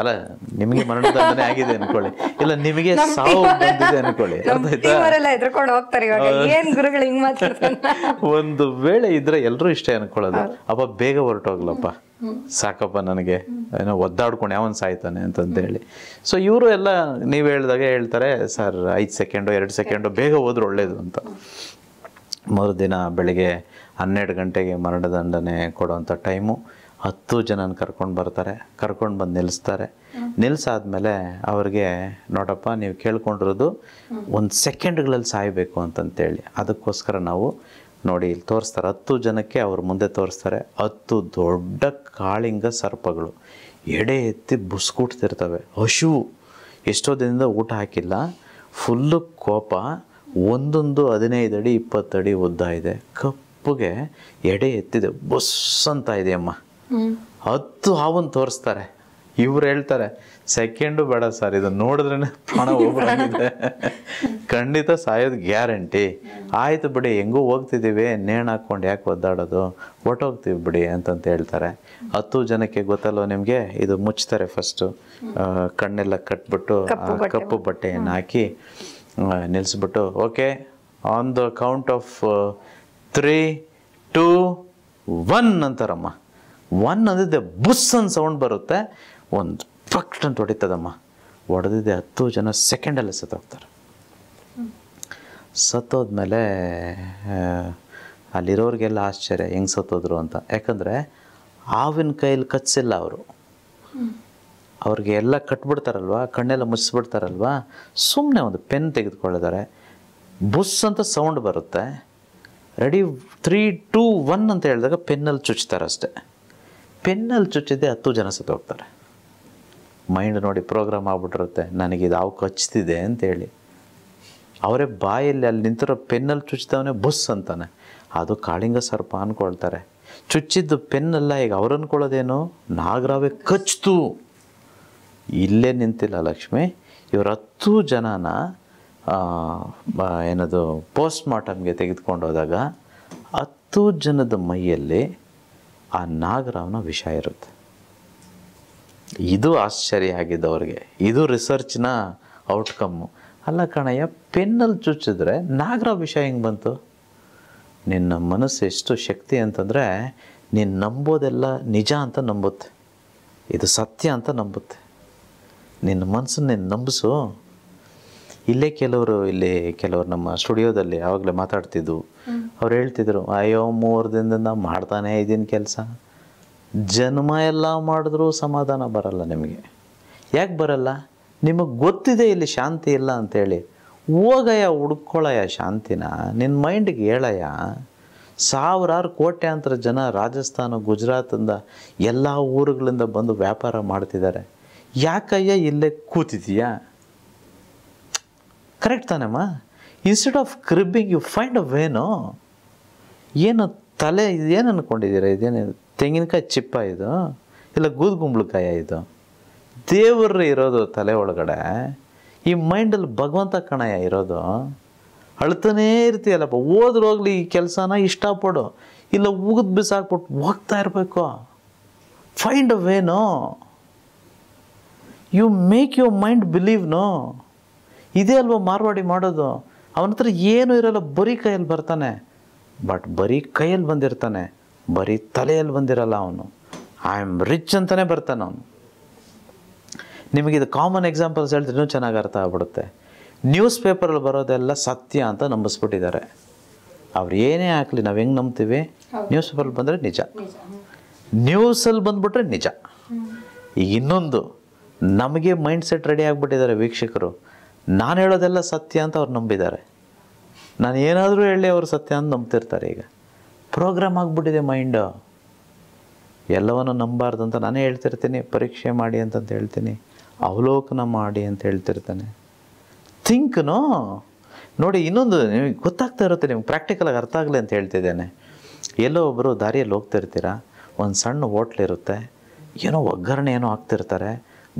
ಅಲ್ಲ ನಿಮಗೆ ಮರಣದಂಡನೆ ಆಗಿದೆ ಅನ್ಕೊಳ್ಳಿ ಇಲ್ಲ ನಿಮಗೆ ಸಾವು ಬಂದಿದೆ ಅನ್ಕೊಳ್ಳಿ ಒಂದು ವೇಳೆ ಇದ್ರೆ ಎಲ್ಲರೂ ಇಷ್ಟೇ ಅನ್ಕೊಳ್ಳೋದು ಅಪ್ಪ ಬೇಗ ಹೊರಟೋಗ್ಲಪ್ಪ ಸಾಕಪ್ಪ ನನಗೆ ಏನೋ ಒದ್ದಾಡ್ಕೊಂಡು ಯಾವನ್ ಸಾಯ್ತಾನೆ ಹೇಳಿ ಸೊ ಇವರು ಎಲ್ಲ ನೀವು ಹೇಳಿದಾಗ ಹೇಳ್ತಾರೆ ಸರ್ ಐದು ಸೆಕೆಂಡು ಎರಡು ಸೆಕೆಂಡು ಬೇಗ ಹೋದ್ರೆ ಒಳ್ಳೇದು ಅಂತ ಮರುದಿನ ಬೆಳಿಗ್ಗೆ ಹನ್ನೆರಡು ಗಂಟೆಗೆ ಮರಣದಂಡನೆ ಕೊಡುವಂಥ ಟೈಮು ಹತ್ತು ಜನನ ಕರ್ಕೊಂಡು ಬರ್ತಾರೆ ಕರ್ಕೊಂಡು ಬಂದು ನಿಲ್ಲಿಸ್ತಾರೆ ನಿಲ್ಲಿಸಾದ್ಮೇಲೆ ಅವ್ರಿಗೆ ನೋಡಪ್ಪ ನೀವು ಕೇಳ್ಕೊಂಡಿರೋದು ಒಂದು ಸೆಕೆಂಡ್ಗಳಲ್ಲಿ ಸಾಯಬೇಕು ಅಂತಂತೇಳಿ ಅದಕ್ಕೋಸ್ಕರ ನಾವು ನೋಡಿ ಇಲ್ಲಿ ತೋರಿಸ್ತಾರೆ ಹತ್ತು ಜನಕ್ಕೆ ಅವ್ರ ಮುಂದೆ ತೋರಿಸ್ತಾರೆ ಹತ್ತು ದೊಡ್ಡ ಕಾಳಿಂಗ ಸರ್ಪಗಳು ಎಡೆ ಎತ್ತಿ ಬುಸ್ಕುಟ್ತಿರ್ತವೆ ಹಶು ಎಷ್ಟೋ ದಿನದಿಂದ ಊಟ ಹಾಕಿಲ್ಲ ಫುಲ್ಲು ಕೋಪ ಒಂದೊಂದು ಹದಿನೈದು ಅಡಿ ಇಪ್ಪತ್ತಡಿ ಉದ್ದ ಇದೆ ಕಪ್ಪಗೆ ಎಡೆ ಎತ್ತಿದೆ ಬುಸ್ ಅಂತ ಇದೆ ಅಮ್ಮ ಹತ್ತು ಹಾವನ್ನು ತೋರಿಸ್ತಾರೆ ಇವ್ರು ಹೇಳ್ತಾರೆ ಸೆಕೆಂಡು ಬೇಡ ಸರ್ ಇದು ನೋಡಿದ್ರೇ ಪ್ರಾಣ ಹೋಗ್ಬಿಟ್ಟಿದೆ ಖಂಡಿತ ಸಾಯೋದು ಗ್ಯಾರಂಟಿ ಆಯಿತು ಬಿಡಿ ಹೆಂಗೂ ಹೋಗ್ತಿದ್ದೀವಿ ನೇಣು ಹಾಕ್ಕೊಂಡು ಯಾಕೆ ಒದ್ದಾಡೋದು ಒಟ್ಟೋಗ್ತೀವಿ ಬಿಡಿ ಅಂತಂತ ಹೇಳ್ತಾರೆ ಹತ್ತು ಜನಕ್ಕೆ ಗೊತ್ತಲ್ವ ನಿಮಗೆ ಇದು ಮುಚ್ತಾರೆ ಫಸ್ಟು ಕಣ್ಣೆಲ್ಲ ಕಟ್ಬಿಟ್ಟು ಕಪ್ಪು ಬಟ್ಟೆಯನ್ನು ಹಾಕಿ ನಿಲ್ಲಿಸ್ಬಿಟ್ಟು okay on the count of three two one ಅಂತಾರಮ್ಮ ಒನ್ ಅಂದಿದ್ದೆ ಬುಸ್ ಅಂತ ಸೌಂಡ್ ಬರುತ್ತೆ ಒಂದು ಪಕ್ಷ ಅಂತ ಹೊಡಿತದಮ್ಮ ಹೊಡೆದಿದ್ದೆ ಹತ್ತು ಜನ ಸೆಕೆಂಡಲ್ಲೇ ಸತ್ತೋಗ್ತಾರೆ ಸತ್ತೋದ್ಮೇಲೆ ಅಲ್ಲಿರೋರಿಗೆಲ್ಲ ಆಶ್ಚರ್ಯ ಹೆಂಗೆ ಸತ್ತೋದ್ರು ಅಂತ ಯಾಕಂದರೆ ಹಾವಿನ ಕೈಯಲ್ಲಿ ಕಚ್ಚಿಲ್ಲ ಅವರು ಅವ್ರಿಗೆ ಎಲ್ಲ ಕಟ್ಬಿಡ್ತಾರಲ್ವಾ ಕಣ್ಣೆಲ್ಲ ಮುಚ್ಬಿಡ್ತಾರಲ್ವ ಸುಮ್ಮನೆ ಒಂದು ಪೆನ್ ತೆಗೆದುಕೊಳ್ಳಿದ್ದಾರೆ ಬುಸ್ ಅಂತ ಸೌಂಡ್ ಬರುತ್ತೆ ರೆಡಿ ತ್ರೀ ಟೂ ಒನ್ ಅಂತ ಹೇಳಿದಾಗ ಪೆನ್ನಲ್ಲಿ ಚುಚ್ತಾರೆ ಅಷ್ಟೇ ಪೆನ್ನಲ್ಲಿ ಚುಚ್ಚಿದ್ದೆ ಹತ್ತು ಜನ ಸತ್ತೋಗ್ತಾರೆ ಮೈಂಡ್ ನೋಡಿ ಪ್ರೋಗ್ರಾಮ್ ಆಗ್ಬಿಟ್ಟಿರುತ್ತೆ ನನಗೆ ಇದು ಅವು ಕಚ್ತಿದೆ ಅಂತೇಳಿ ಅವರೇ ಬಾಯಲ್ಲಿ ಅಲ್ಲಿ ನಿಂತಿರೋ ಪೆನ್ನಲ್ಲಿ ಚುಚ್ಚಿದವನೇ ಬುಸ್ ಅಂತಾನೆ ಅದು ಕಾಳಿಂಗ ಸರ್ಪ ಅಂದ್ಕೊಳ್ತಾರೆ ಚುಚ್ಚಿದ್ದು ಪೆನ್ನಲ್ಲ ಈಗ ಅವ್ರು ಅಂದ್ಕೊಳ್ಳೋದೇನು ನಾಗರಾವೆ ಕಚ್ತು ಇಲ್ಲೇ ನಿಂತಿಲ್ಲ ಲಕ್ಷ್ಮಿ ಇವರು ಹತ್ತು ಜನನ ಏನದು ಪೋಸ್ಟ್ ಮಾರ್ಟಮ್ಗೆ ತೆಗೆದುಕೊಂಡು ಹೋದಾಗ ಹತ್ತು ಜನದ ಮೈಯಲ್ಲಿ ಆ ನಾಗರಾವ್ನ ವಿಷ ಇರುತ್ತೆ ಇದು ಆಶ್ಚರ್ಯ ಆಗಿದ್ದು ಅವ್ರಿಗೆ ಇದು ರಿಸರ್ಚ್ನ ಔಟ್ಕಮ್ಮು ಅಲ್ಲ ಕಣಯ್ಯ ಪೆನ್ನಲ್ಲಿ ಚುಚ್ಚಿದ್ರೆ ನಾಗರಾವ್ ವಿಷ ಹೆಂಗೆ ಬಂತು ನಿನ್ನ ಮನಸ್ಸು ಎಷ್ಟು ಶಕ್ತಿ ಅಂತಂದರೆ ನೀನು ನಂಬೋದೆಲ್ಲ ನಿಜ ಅಂತ ನಂಬುತ್ತೆ ಇದು ಸತ್ಯ ಅಂತ ನಂಬುತ್ತೆ ನಿನ್ನ ಮನಸ್ಸನ್ನು ನೀನು ನಂಬಿಸು ಇಲ್ಲೇ ಕೆಲವರು ಇಲ್ಲಿ ಕೆಲವರು ನಮ್ಮ ಸ್ಟುಡಿಯೋದಲ್ಲಿ ಯಾವಾಗಲೇ ಮಾತಾಡ್ತಿದ್ದು ಅವ್ರು ಹೇಳ್ತಿದ್ರು ಅಯ್ಯೋ ಮೂರು ದಿನದಿಂದ ಮಾಡ್ತಾನೆ ಇದ್ದೀನಿ ಕೆಲಸ ಜನ್ಮ ಎಲ್ಲ ಮಾಡಿದ್ರೂ ಸಮಾಧಾನ ಬರಲ್ಲ ನಿಮಗೆ ಯಾಕೆ ಬರಲ್ಲ ನಿಮಗೆ ಗೊತ್ತಿದೆ ಇಲ್ಲಿ ಶಾಂತಿ ಇಲ್ಲ ಅಂಥೇಳಿ ಹೋಗಯ್ಯ ಹುಡ್ಕೊಳ್ಳಯ್ಯ ಶಾಂತಿನ ನಿನ್ನ ಮೈಂಡಿಗೆ ಹೇಳಯ್ಯ ಸಾವಿರಾರು ಕೋಟ್ಯಾಂತರ ಜನ ರಾಜಸ್ಥಾನ ಗುಜರಾತಿಂದ ಎಲ್ಲ ಊರುಗಳಿಂದ ಬಂದು ವ್ಯಾಪಾರ ಮಾಡ್ತಿದ್ದಾರೆ ಯಾಕಯ್ಯ ಇಲ್ಲೇ ಕೂತಿದೀಯಾ ಕರೆಕ್ಟ್ ತಾನಮ್ಮ instead of cribbing you find a ವೇನೋ ಏನು ತಲೆ ಇದೇನು ಅಂದ್ಕೊಂಡಿದ್ದೀರಾ ಇದೇನು ತೆಂಗಿನಕಾಯಿ ಚಿಪ್ಪ ಇದು ಇಲ್ಲ ಗೂದ್ಗುಂಬ್ಳಕಾಯ ಇದು ದೇವರು ಇರೋದು ತಲೆ ಒಳಗಡೆ ಈ ಮೈಂಡಲ್ಲಿ ಭಗವಂತ ಕಣಯ ಇರೋದು ಅಳ್ತಾನೇ ಇರ್ತೀಯಲ್ಲಪ್ಪ ಹೋಗ್ಲಿ ಈ ಕೆಲಸನ ಇಷ್ಟಪಡು ಇಲ್ಲ ಉಗಿದು ಬಿಸಾಕ್ಬಿಟ್ಟು ಹೋಗ್ತಾ ಇರಬೇಕು ಫೈಂಡ್ ಅ ವೇನು ಯು ಮೇಕ್ ಯುವರ್ ಮೈಂಡ್ ಬಿಲೀವ್ನು ಇದೇ ಅಲ್ವ ಮಾರ್ವಾಡಿ ಮಾಡೋದು ಅವನ ಹತ್ರ ಏನೂ ಇರೋಲ್ಲ ಬರೀ ಕೈಯಲ್ಲಿ ಬರ್ತಾನೆ ಬಟ್ ಬರೀ ಕೈಯಲ್ಲಿ ಬಂದಿರ್ತಾನೆ ಬರೀ ತಲೆಯಲ್ಲಿ ಬಂದಿರಲ್ಲ ಅವನು ಐ ಆಮ್ ರಿಚ್ ಅಂತಲೇ ಬರ್ತಾನೆ ಅವನು ನಿಮಗಿದು ಕಾಮನ್ ಎಕ್ಸಾಂಪಲ್ಸ್ ಇನ್ನೂ ಚೆನ್ನಾಗಿ ಅರ್ಥ ಆಗ್ಬಿಡುತ್ತೆ ನ್ಯೂಸ್ ಪೇಪರಲ್ಲಿ ಬರೋದೆಲ್ಲ ಸತ್ಯ ಅಂತ ನಂಬಿಸ್ಬಿಟ್ಟಿದ್ದಾರೆ ಅವ್ರು ಏನೇ ಹಾಕಲಿ ನಾವು ಹೆಂಗೆ ನಂಬ್ತೀವಿ ನ್ಯೂಸ್ ಪೇಪರಲ್ಲಿ ಬಂದರೆ ನಿಜ ನ್ಯೂಸಲ್ಲಿ ಬಂದುಬಿಟ್ರೆ ನಿಜ ಈಗ ಇನ್ನೊಂದು ನಮಗೆ ಮೈಂಡ್ ಸೆಟ್ ರೆಡಿ ಆಗಿಬಿಟ್ಟಿದ್ದಾರೆ ವೀಕ್ಷಕರು ನಾನು ಹೇಳೋದೆಲ್ಲ ಸತ್ಯ ಅಂತ ಅವ್ರು ನಂಬಿದ್ದಾರೆ ನಾನು ಏನಾದರೂ ಹೇಳಿ ಅವರು ಸತ್ಯ ಅಂತ ನಂಬ್ತಿರ್ತಾರೆ ಈಗ ಪ್ರೋಗ್ರಾಮ್ ಆಗಿಬಿಟ್ಟಿದೆ ಮೈಂಡ್ ಎಲ್ಲವನ್ನು ನಂಬಾರ್ದು ಅಂತ ನಾನೇ ಹೇಳ್ತಿರ್ತೀನಿ ಪರೀಕ್ಷೆ ಮಾಡಿ ಅಂತಂತ ಹೇಳ್ತೀನಿ ಅವಲೋಕನ ಮಾಡಿ ಅಂತ ಹೇಳ್ತಿರ್ತಾನೆ ಥಿಂಕ್ನೋ ನೋಡಿ ಇನ್ನೊಂದು ನಿಮಗೆ ಗೊತ್ತಾಗ್ತಾ ಇರುತ್ತೆ ನಿಮ್ಗೆ ಪ್ರಾಕ್ಟಿಕಲಾಗಿ ಅರ್ಥ ಆಗಲಿ ಅಂತ ಹೇಳ್ತಿದ್ದೇನೆ ಎಲ್ಲೋ ಒಬ್ಬರು ದಾರಿಯಲ್ಲಿ ಹೋಗ್ತಿರ್ತೀರ ಒಂದು ಸಣ್ಣ ಹೋಟ್ಲಿರುತ್ತೆ ಏನೋ ಒಗ್ಗರಣೆ ಏನೋ ಆಗ್ತಿರ್ತಾರೆ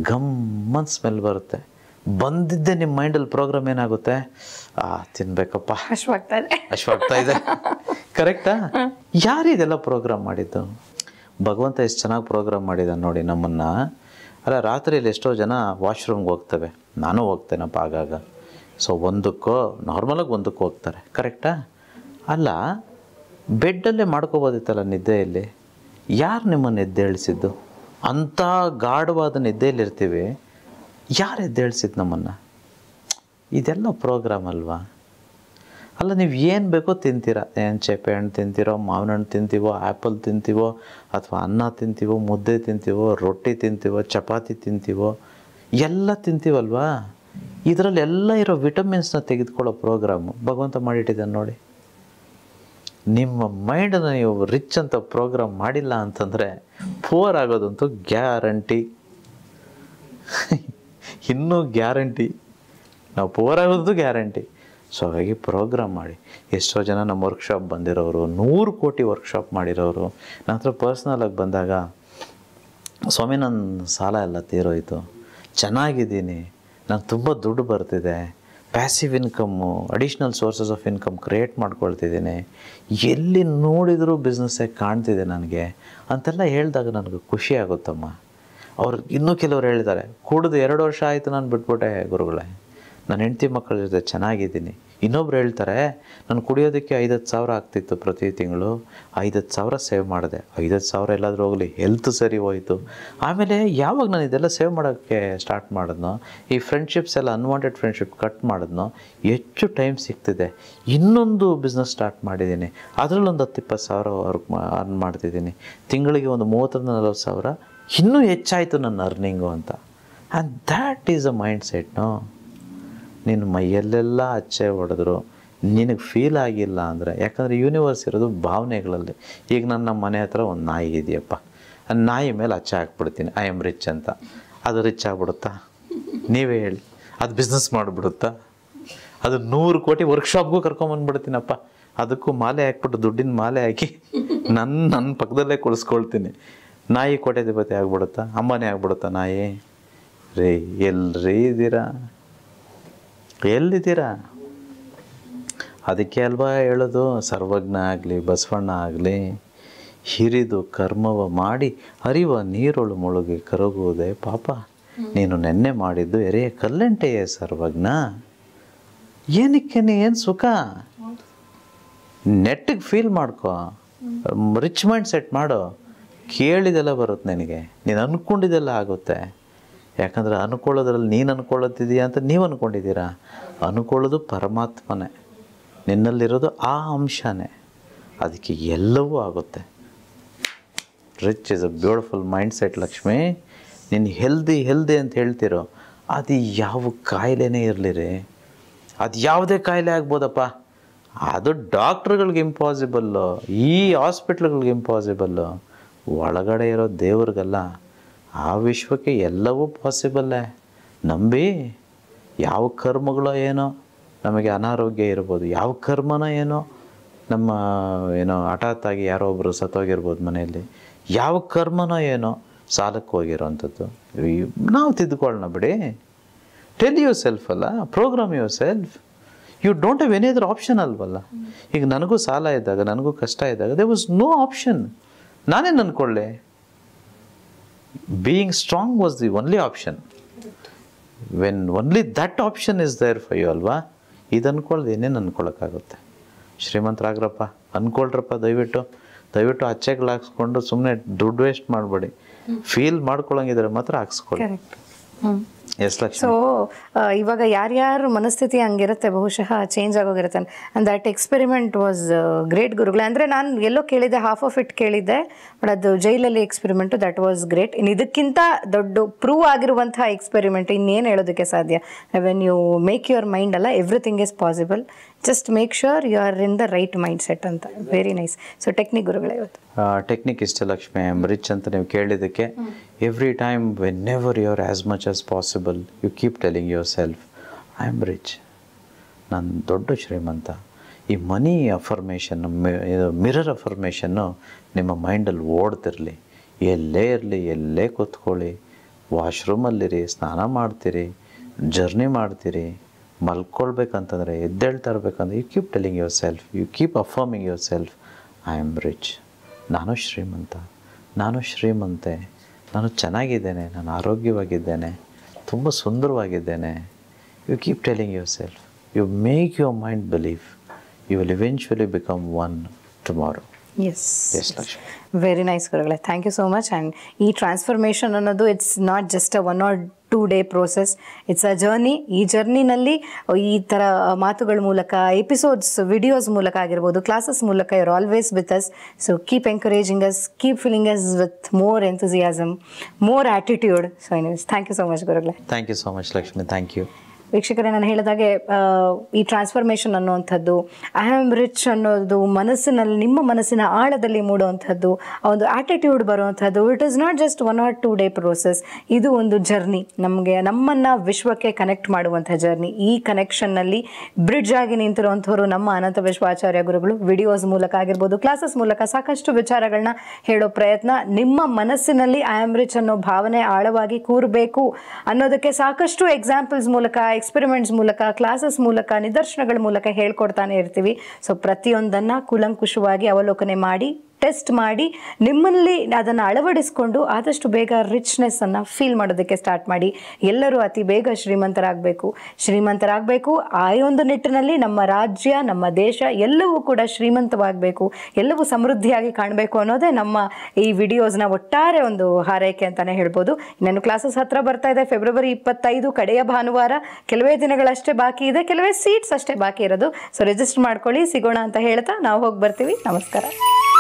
ಗಮ್ಮನ್ ಸ್ಮೆಲ್ ಬರುತ್ತೆ ಬಂದಿದ್ದೆ ನಿಮ್ಮ ಮೈಂಡಲ್ಲಿ ಪ್ರೋಗ್ರಾಮ್ ಏನಾಗುತ್ತೆ ಆ ತಿನ್ಬೇಕಪ್ಪ ಅಶ್ವಾಗ್ತಾ ಇದೆ ಕರೆಕ್ಟಾ ಯಾರು ಇದೆಲ್ಲ ಪ್ರೋಗ್ರಾಮ್ ಮಾಡಿದ್ದು ಭಗವಂತ ಎಷ್ಟು ಚೆನ್ನಾಗಿ ಪ್ರೋಗ್ರಾಮ್ ಮಾಡಿದ್ದಾನೆ ನೋಡಿ ನಮ್ಮನ್ನು ಅಲ್ಲ ರಾತ್ರಿಯಲ್ಲಿ ಎಷ್ಟೋ ಜನ ವಾಶ್ರೂಮ್ಗೆ ಹೋಗ್ತವೆ ನಾನು ಹೋಗ್ತೇನಪ್ಪ ಆಗಾಗ ಸೊ ಒಂದಕ್ಕೋ ನಾರ್ಮಲಾಗಿ ಒಂದಕ್ಕೆ ಹೋಗ್ತಾರೆ ಕರೆಕ್ಟಾ ಅಲ್ಲ ಬೆಡ್ಡಲ್ಲೇ ಮಾಡ್ಕೋಬೋದಿತ್ತಲ್ಲ ನಿದ್ದೆಯಲ್ಲಿ ಯಾರು ನಿಮ್ಮನ್ನು ಇಳಿಸಿದ್ದು ಅಂಥ ಗಾಢವಾದ ನಿದ್ದೆಯಲ್ಲಿರ್ತೀವಿ ಯಾರು ಎದ್ದೇಳ್ಸಿದ್ದು ನಮ್ಮನ್ನು ಇದೆಲ್ಲ ಪ್ರೋಗ್ರಾಮ್ ಅಲ್ವಾ ಅಲ್ಲ ನೀವು ಏನು ಬೇಕೋ ತಿಂತೀರ ಏನು ಚೇಪೆ ಹಣ್ಣು ತಿಂತೀರೋ ಮಾವಿನ ಹಣ್ಣು ತಿಂತೀವೋ ಆ್ಯಪಲ್ ತಿಂತೀವೋ ಅಥವಾ ಅನ್ನ ತಿಂತೀವೋ ಮುದ್ದೆ ತಿಂತೀವೋ ರೊಟ್ಟಿ ತಿಂತೀವೋ ಚಪಾತಿ ತಿಂತೀವೋ ಎಲ್ಲ ತಿಂತೀವಲ್ವಾ ಇದರಲ್ಲಿ ಎಲ್ಲ ಇರೋ ವಿಟಮಿನ್ಸ್ನ ತೆಗೆದುಕೊಳ್ಳೋ ಪ್ರೋಗ್ರಾಮು ಭಗವಂತ ಮಾಡಿಟ್ಟಿದ್ದಾನೆ ನೋಡಿ ನಿಮ್ಮ ಮೈಂಡನ್ನು ನೀವು ರಿಚ್ ಅಂತ ಪ್ರೋಗ್ರಾಮ್ ಮಾಡಿಲ್ಲ ಅಂತಂದರೆ ಪೋರ್ ಆಗೋದಂತೂ ಗ್ಯಾರಂಟಿ ಇನ್ನೂ ಗ್ಯಾರಂಟಿ ನಾವು ಆಗೋದು ಗ್ಯಾರಂಟಿ ಸೊ ಹಾಗಾಗಿ ಪ್ರೋಗ್ರಾಮ್ ಮಾಡಿ ಎಷ್ಟೋ ಜನ ನಮ್ಮ ವರ್ಕ್ಶಾಪ್ ಬಂದಿರೋರು ನೂರು ಕೋಟಿ ವರ್ಕ್ಶಾಪ್ ಮಾಡಿರೋರು ನನ್ನ ಹತ್ರ ಪರ್ಸ್ನಲಾಗಿ ಬಂದಾಗ ಸ್ವಾಮಿ ನನ್ನ ಸಾಲ ಎಲ್ಲ ತೀರೋಯ್ತು ಚೆನ್ನಾಗಿದ್ದೀನಿ ನಾನು ತುಂಬ ದುಡ್ಡು ಬರ್ತಿದೆ passive income additional sources of income create ಮಾಡ್ಕೊಳ್ತಿದ್ದೀನಿ ಎಲ್ಲಿ ನೋಡಿದರೂ ಬಿಸ್ನೆಸ್ಸೇ ಕಾಣ್ತಿದೆ ನನಗೆ ಅಂತೆಲ್ಲ ಹೇಳಿದಾಗ ನನಗೆ ಖುಷಿ ಆಗುತ್ತಮ್ಮ ಅವ್ರು ಇನ್ನೂ ಕೆಲವರು ಹೇಳಿದ್ದಾರೆ ಕುಡಿದು ಎರಡು ವರ್ಷ ಆಯಿತು ನಾನು ಬಿಟ್ಬಿಟ್ಟೆ ಗುರುಗಳೇ ನನ್ನ ಹೆಂಡ್ತಿ ಮಕ್ಕಳ ಜೊತೆ ಚೆನ್ನಾಗಿದ್ದೀನಿ ಇನ್ನೊಬ್ರು ಹೇಳ್ತಾರೆ ನಾನು ಕುಡಿಯೋದಕ್ಕೆ ಐದತ್ತು ಸಾವಿರ ಆಗ್ತಿತ್ತು ಪ್ರತಿ ತಿಂಗಳು ಐದತ್ತು ಸಾವಿರ ಸೇವ್ ಮಾಡಿದೆ ಐದತ್ತು ಸಾವಿರ ಎಲ್ಲಾದರೂ ಹೋಗಲಿ ಹೆಲ್ತ್ ಸರಿ ಹೋಯಿತು ಆಮೇಲೆ ಯಾವಾಗ ನಾನು ಇದೆಲ್ಲ ಸೇವ್ ಮಾಡೋಕ್ಕೆ ಸ್ಟಾರ್ಟ್ ಮಾಡಿದ್ನೋ ಈ ಫ್ರೆಂಡ್ಶಿಪ್ಸ್ ಎಲ್ಲ ಅನ್ವಾಂಟೆಡ್ ಫ್ರೆಂಡ್ಶಿಪ್ ಕಟ್ ಮಾಡಿದ್ನೋ ಹೆಚ್ಚು ಟೈಮ್ ಸಿಗ್ತಿದೆ ಇನ್ನೊಂದು ಬಿಸ್ನೆಸ್ ಸ್ಟಾರ್ಟ್ ಮಾಡಿದ್ದೀನಿ ಅದರಲ್ಲೊಂದು ಹತ್ತು ಇಪ್ಪತ್ತು ಸಾವಿರ ವರ್ಕ್ ಅರ್ನ್ ಮಾಡ್ತಿದ್ದೀನಿ ತಿಂಗಳಿಗೆ ಒಂದು ಮೂವತ್ತರಿಂದ ನಲ್ವತ್ತು ಸಾವಿರ ಇನ್ನೂ ಹೆಚ್ಚಾಯಿತು ನನ್ನ ಅರ್ನಿಂಗು ಅಂತ and that is a mind ಸೆಟ್ನು ನಿನ್ನ ಮೈಯಲ್ಲೆಲ್ಲ ಅಚ್ಚೆ ಹೊಡೆದ್ರು ನಿನಗೆ ಫೀಲ್ ಆಗಿಲ್ಲ ಅಂದರೆ ಯಾಕಂದರೆ ಯೂನಿವರ್ಸ್ ಇರೋದು ಭಾವನೆಗಳಲ್ಲಿ ಈಗ ನನ್ನ ಮನೆ ಹತ್ರ ಒಂದು ನಾಯಿ ಇದೆಯಪ್ಪ ಆ ನಾಯಿ ಮೇಲೆ ಅಚ್ಚೆ ಹಾಕ್ಬಿಡ್ತೀನಿ ಐ ಆಮ್ ರಿಚ್ ಅಂತ ಅದು ರಿಚ್ ಆಗ್ಬಿಡುತ್ತಾ ನೀವೇ ಹೇಳಿ ಅದು ಬಿಸ್ನೆಸ್ ಮಾಡಿಬಿಡುತ್ತಾ ಅದು ನೂರು ಕೋಟಿ ವರ್ಕ್ಶಾಪ್ಗೂ ಕರ್ಕೊಂಬಂದ್ಬಿಡ್ತೀನಪ್ಪ ಅದಕ್ಕೂ ಮಾಲೆ ಹಾಕ್ಬಿಟ್ಟು ದುಡ್ಡಿನ ಮಾಲೆ ಹಾಕಿ ನನ್ನ ನನ್ನ ಪಕ್ಕದಲ್ಲೇ ಕೊಡಿಸ್ಕೊಳ್ತೀನಿ ನಾಯಿ ಕೋಟ್ಯಾಧಿಪತಿ ಆಗ್ಬಿಡುತ್ತಾ ಅಮ್ಮನೇ ಆಗ್ಬಿಡುತ್ತಾ ನಾಯಿ ರೀ ಎಲ್ರಿ ಇದ್ದೀರಾ ಎಲ್ಲಿದ್ದೀರಾ ಅದಕ್ಕೆ ಅಲ್ವಾ ಹೇಳೋದು ಸರ್ವಜ್ಞ ಆಗಲಿ ಬಸವಣ್ಣ ಆಗಲಿ ಹಿರಿದು ಕರ್ಮವ ಮಾಡಿ ಅರಿವ ನೀರೊಳು ಮುಳುಗಿ ಕರಗುವುದೇ ಪಾಪ ನೀನು ನೆನ್ನೆ ಮಾಡಿದ್ದು ಎರೆಯ ಕಲ್ಲೆಂಟೆಯೇ ಸರ್ವಜ್ಞ ಏನಕ್ಕೆ ನೀ ಏನು ಸುಖ ನೆಟ್ಟಿಗೆ ಫೀಲ್ ಮಾಡ್ಕೋ ರಿಚ್ ಮೈಂಡ್ ಸೆಟ್ ಮಾಡೋ ಕೇಳಿದೆಲ್ಲ ಬರುತ್ತೆ ನನಗೆ ನೀನು ಅಂದ್ಕೊಂಡಿದ್ದೆಲ್ಲ ಆಗುತ್ತೆ ಯಾಕಂದರೆ ಅನ್ಕೊಳ್ಳೋದ್ರಲ್ಲಿ ನೀನು ಅಂದ್ಕೊಳ್ಳೋದಿದೆಯಾ ಅಂತ ನೀವು ಅಂದ್ಕೊಂಡಿದ್ದೀರಾ ಅನ್ಕೊಳ್ಳೋದು ಪರಮಾತ್ಮನೇ ನಿನ್ನಲ್ಲಿರೋದು ಆ ಅಂಶನೇ ಅದಕ್ಕೆ ಎಲ್ಲವೂ ಆಗುತ್ತೆ rich is a beautiful mindset Lakshmi ನೀನು ಹೆಲ್ದಿ ಹೆಲ್ದಿ ಅಂತ ಹೇಳ್ತಿರೋ ಅದು ಯಾವ ಕಾಯಿಲೆನೇ ರೀ ಅದು ಯಾವುದೇ ಕಾಯಿಲೆ ಆಗ್ಬೋದಪ್ಪ ಅದು ಡಾಕ್ಟ್ರುಗಳಿಗೆ ಇಂಪಾಸಿಬಲ್ಲು ಈ ಹಾಸ್ಪಿಟ್ಲ್ಗಳಿಗೆ ಇಂಪಾಸಿಬಲ್ಲು ಒಳಗಡೆ ಇರೋ ದೇವ್ರಿಗೆಲ್ಲ ಆ ವಿಶ್ವಕ್ಕೆ ಎಲ್ಲವೂ ಪಾಸಿಬಲ್ಲೇ ನಂಬಿ ಯಾವ ಕರ್ಮಗಳೋ ಏನೋ ನಮಗೆ ಅನಾರೋಗ್ಯ ಇರ್ಬೋದು ಯಾವ ಕರ್ಮನ ಏನೋ ನಮ್ಮ ಏನೋ ಹಠಾತ್ತಾಗಿ ಯಾರೋ ಒಬ್ಬರು ಸತ್ತೋಗಿರ್ಬೋದು ಮನೆಯಲ್ಲಿ ಯಾವ ಕರ್ಮನೋ ಏನೋ ಸಾಲಕ್ಕೆ ಹೋಗಿರೋವಂಥದ್ದು ನಾವು ತಿದ್ದುಕೊಳ್ಳೋಣ ಬಿಡಿ ಟೆಲ್ ಯುವರ್ ಸೆಲ್ಫ್ ಅಲ್ಲ programme yourself you don't have any other option ಅಲ್ವಲ್ಲ ಈಗ ನನಗೂ ಸಾಲ ಇದ್ದಾಗ ನನಗೂ ಕಷ್ಟ ಇದ್ದಾಗ ದೇ ವಾಸ್ ನೋ ಆಪ್ಷನ್ ನಾನೇನು ಅಂದ್ಕೊಳ್ಳೆ being strong was the only option when only that option is there for you ಅಲ್ವಾ ಇದು ಅಂದ್ಕೊಳ್ಳೋದು ಏನೇನು ಅಂದ್ಕೊಳಕ್ಕಾಗುತ್ತೆ ಶ್ರೀಮಂತರಾಗ್ರಪ್ಪ ಅಂದ್ಕೊಳ್ರಪ್ಪ ದಯವಿಟ್ಟು ದಯವಿಟ್ಟು ಅಚ್ಚೆಗಳು ಹಾಕ್ಸ್ಕೊಂಡು ಸುಮ್ಮನೆ ದುಡ್ಡು ವೇಸ್ಟ್ ಮಾಡಬೇಡಿ ಫೀಲ್ ಮಾಡ್ಕೊಳ್ಳೋಂಗಿದ್ರೆ ಮಾತ್ರ ಹಾಕ್ಸ್ಕೊಳ್ಳಿ ಸೊ uh, ಇವಾಗ ಯಾರ್ಯಾರು ಮನಸ್ಥಿತಿ ಹಂಗಿರುತ್ತೆ ಬಹುಶಃ ಚೇಂಜ್ ಆಗೋಗಿರುತ್ತೆ and that experiment was great ಗುರುಗಳೇ ಅಂದರೆ ನಾನು ಎಲ್ಲೋ ಕೇಳಿದ್ದೆ ಹಾಫ್ ಆಫ್ ಇಟ್ ಕೇಳಿದ್ದೆ ಬಟ್ ಅದು ಜೈಲಲ್ಲಿ ಎಕ್ಸ್ಪೆರಿಮೆಂಟು ದಟ್ ವಾಸ್ ಗ್ರೇಟ್ ಇನ್ನು ಇದಕ್ಕಿಂತ ದೊಡ್ಡ ಪ್ರೂವ್ ಆಗಿರುವಂತಹ ಎಕ್ಸ್ಪೆರಿಮೆಂಟ್ ಇನ್ನೇನು ಹೇಳೋದಕ್ಕೆ ಸಾಧ್ಯ when you make your mind ಅಲ್ಲ everything is possible just make sure you are in the right mindset ಅಂತ ವೆರಿ ನೈಸ್ ಸೊ ಟೆಕ್ನಿಕ್ ಗುರುಗಳೇ ಇವತ್ತು ಟೆಕ್ನಿಕ್ ಇಷ್ಟ ಲಕ್ಷ್ಮಿ ಐ ಆಮ್ ರಿಚ್ ಅಂತ ನೀವು ಕೇಳಿದ್ದಕ್ಕೆ every time whenever you are as much as possible you keep telling yourself I am rich ನಾನು ದೊಡ್ಡ ಶ್ರೀಮಂತ ಈ ಮನಿ ಅಫರ್ಮೇಷನ್ ಮಿರರ್ ಅಫರ್ಮೇಷನ್ನು ನಿಮ್ಮ ಮೈಂಡಲ್ಲಿ ಓಡ್ತಿರಲಿ ಎಲ್ಲೇ ಇರಲಿ ಎಲ್ಲೇ ಕೂತ್ಕೊಳ್ಳಿ ವಾಶ್ರೂಮಲ್ಲಿರಿ ಸ್ನಾನ ಮಾಡ್ತೀರಿ ಜರ್ನಿ ಮಾಡ್ತೀರಿ ಮಲ್ಕೊಳ್ಬೇಕಂತಂದರೆ ಎದ್ದೇಳ್ತಾ ಇರಬೇಕಂದ್ರೆ you keep telling yourself you keep affirming yourself I am rich ನಾನು ಶ್ರೀಮಂತ ನಾನು ಶ್ರೀಮಂತೆ ನಾನು ಚೆನ್ನಾಗಿದ್ದೇನೆ ನಾನು ಆರೋಗ್ಯವಾಗಿದ್ದೇನೆ ತುಂಬ ಸುಂದರವಾಗಿದ್ದೇನೆ you keep telling yourself you make your mind believe you will eventually become one tomorrow yes very nice ಗುರುಗಳೇ thank you so much and ಈ ಟ್ರಾನ್ಸ್ಫಾರ್ಮೇಷನ್ ಅನ್ನೋದು it's not just a one or two day process it's a journey ಈ ಜರ್ನಿನಲ್ಲಿ ಈ ಥರ ಮಾತುಗಳ ಮೂಲಕ episodes videos ಮೂಲಕ ಆಗಿರ್ಬೋದು ಕ್ಲಾಸಸ್ ಮೂಲಕ your always with us so keep encouraging us keep feeling us with more enthusiasm more attitude so anyways thank you so much ಗುರುಗಳೇ thank you so much Lakshmi thank you ವೀಕ್ಷಕರೇ ನಾನು ಹೇಳಿದಾಗೆ ಈ transformation ಅನ್ನುವಂಥದ್ದು I am rich ಅನ್ನೋದು ಮನಸ್ಸಿನಲ್ಲಿ ನಿಮ್ಮ ಮನಸ್ಸಿನ ಆಳದಲ್ಲಿ ಮೂಡುವಂಥದ್ದು ಆ ಒಂದು ಆಟಿಟ್ಯೂಡ್ ಬರುವಂಥದ್ದು it is not just one or two day process ಇದು ಒಂದು ಜರ್ನಿ ನಮಗೆ ನಮ್ಮನ್ನು ವಿಶ್ವಕ್ಕೆ ಕನೆಕ್ಟ್ ಮಾಡುವಂಥ ಜರ್ನಿ ಈ ಕನೆಕ್ಷನ್ನಲ್ಲಿ ಬ್ರಿಡ್ಜ್ ಆಗಿ ನಿಂತಿರುವಂಥವ್ರು ನಮ್ಮ ಅನಂತ ವಿಶ್ವಾಚಾರ್ಯ ಗುರುಗಳು ವಿಡಿಯೋಸ್ ಮೂಲಕ ಆಗಿರ್ಬೋದು ಕ್ಲಾಸಸ್ ಮೂಲಕ ಸಾಕಷ್ಟು ವಿಚಾರಗಳನ್ನ ಹೇಳೋ ಪ್ರಯತ್ನ ನಿಮ್ಮ ಮನಸ್ಸಿನಲ್ಲಿ ಐ ಆಮ್ ರಿಚ್ ಅನ್ನೋ ಭಾವನೆ ಆಳವಾಗಿ ಕೂರಬೇಕು ಅನ್ನೋದಕ್ಕೆ ಸಾಕಷ್ಟು ಎಕ್ಸಾಂಪಲ್ಸ್ ಮೂಲಕ ಎಕ್ಸ್ಪೆರಿಮೆಂಟ್ಸ್ ಮೂಲಕ ಕ್ಲಾಸಸ್ ಮೂಲಕ ನಿದರ್ಶನಗಳ ಮೂಲಕ ಹೇಳ್ಕೊಡ್ತಾನೆ ಇರ್ತೀವಿ ಸೊ ಪ್ರತಿಯೊಂದನ್ನು ಕುಲಂಕುಷವಾಗಿ ಅವಲೋಕನೆ ಮಾಡಿ ಟೆಸ್ಟ್ ಮಾಡಿ ನಿಮ್ಮಲ್ಲಿ ಅದನ್ನು ಅಳವಡಿಸ್ಕೊಂಡು ಆದಷ್ಟು ಬೇಗ ರಿಚ್ನೆಸ್ಸನ್ನು ಫೀಲ್ ಮಾಡೋದಕ್ಕೆ ಸ್ಟಾರ್ಟ್ ಮಾಡಿ ಎಲ್ಲರೂ ಅತಿ ಬೇಗ ಶ್ರೀಮಂತರಾಗಬೇಕು ಶ್ರೀಮಂತರಾಗಬೇಕು ಆ ಒಂದು ನಿಟ್ಟಿನಲ್ಲಿ ನಮ್ಮ ರಾಜ್ಯ ನಮ್ಮ ದೇಶ ಎಲ್ಲವೂ ಕೂಡ ಶ್ರೀಮಂತವಾಗಬೇಕು ಎಲ್ಲವೂ ಸಮೃದ್ಧಿಯಾಗಿ ಕಾಣಬೇಕು ಅನ್ನೋದೇ ನಮ್ಮ ಈ ವಿಡಿಯೋಸ್ನ ಒಟ್ಟಾರೆ ಒಂದು ಹಾರೈಕೆ ಅಂತಲೇ ಹೇಳ್ಬೋದು ಇನ್ನೇನು ಕ್ಲಾಸಸ್ ಹತ್ರ ಬರ್ತಾ ಇದೆ ಫೆಬ್ರವರಿ ಇಪ್ಪತ್ತೈದು ಕಡೆಯ ಭಾನುವಾರ ಕೆಲವೇ ದಿನಗಳಷ್ಟೇ ಬಾಕಿ ಇದೆ ಕೆಲವೇ ಸೀಟ್ಸ್ ಅಷ್ಟೇ ಬಾಕಿ ಇರೋದು ಸೊ ರಿಜಿಸ್ಟರ್ ಮಾಡ್ಕೊಳ್ಳಿ ಸಿಗೋಣ ಅಂತ ಹೇಳ್ತಾ ನಾವು ಹೋಗಿ ಬರ್ತೀವಿ ನಮಸ್ಕಾರ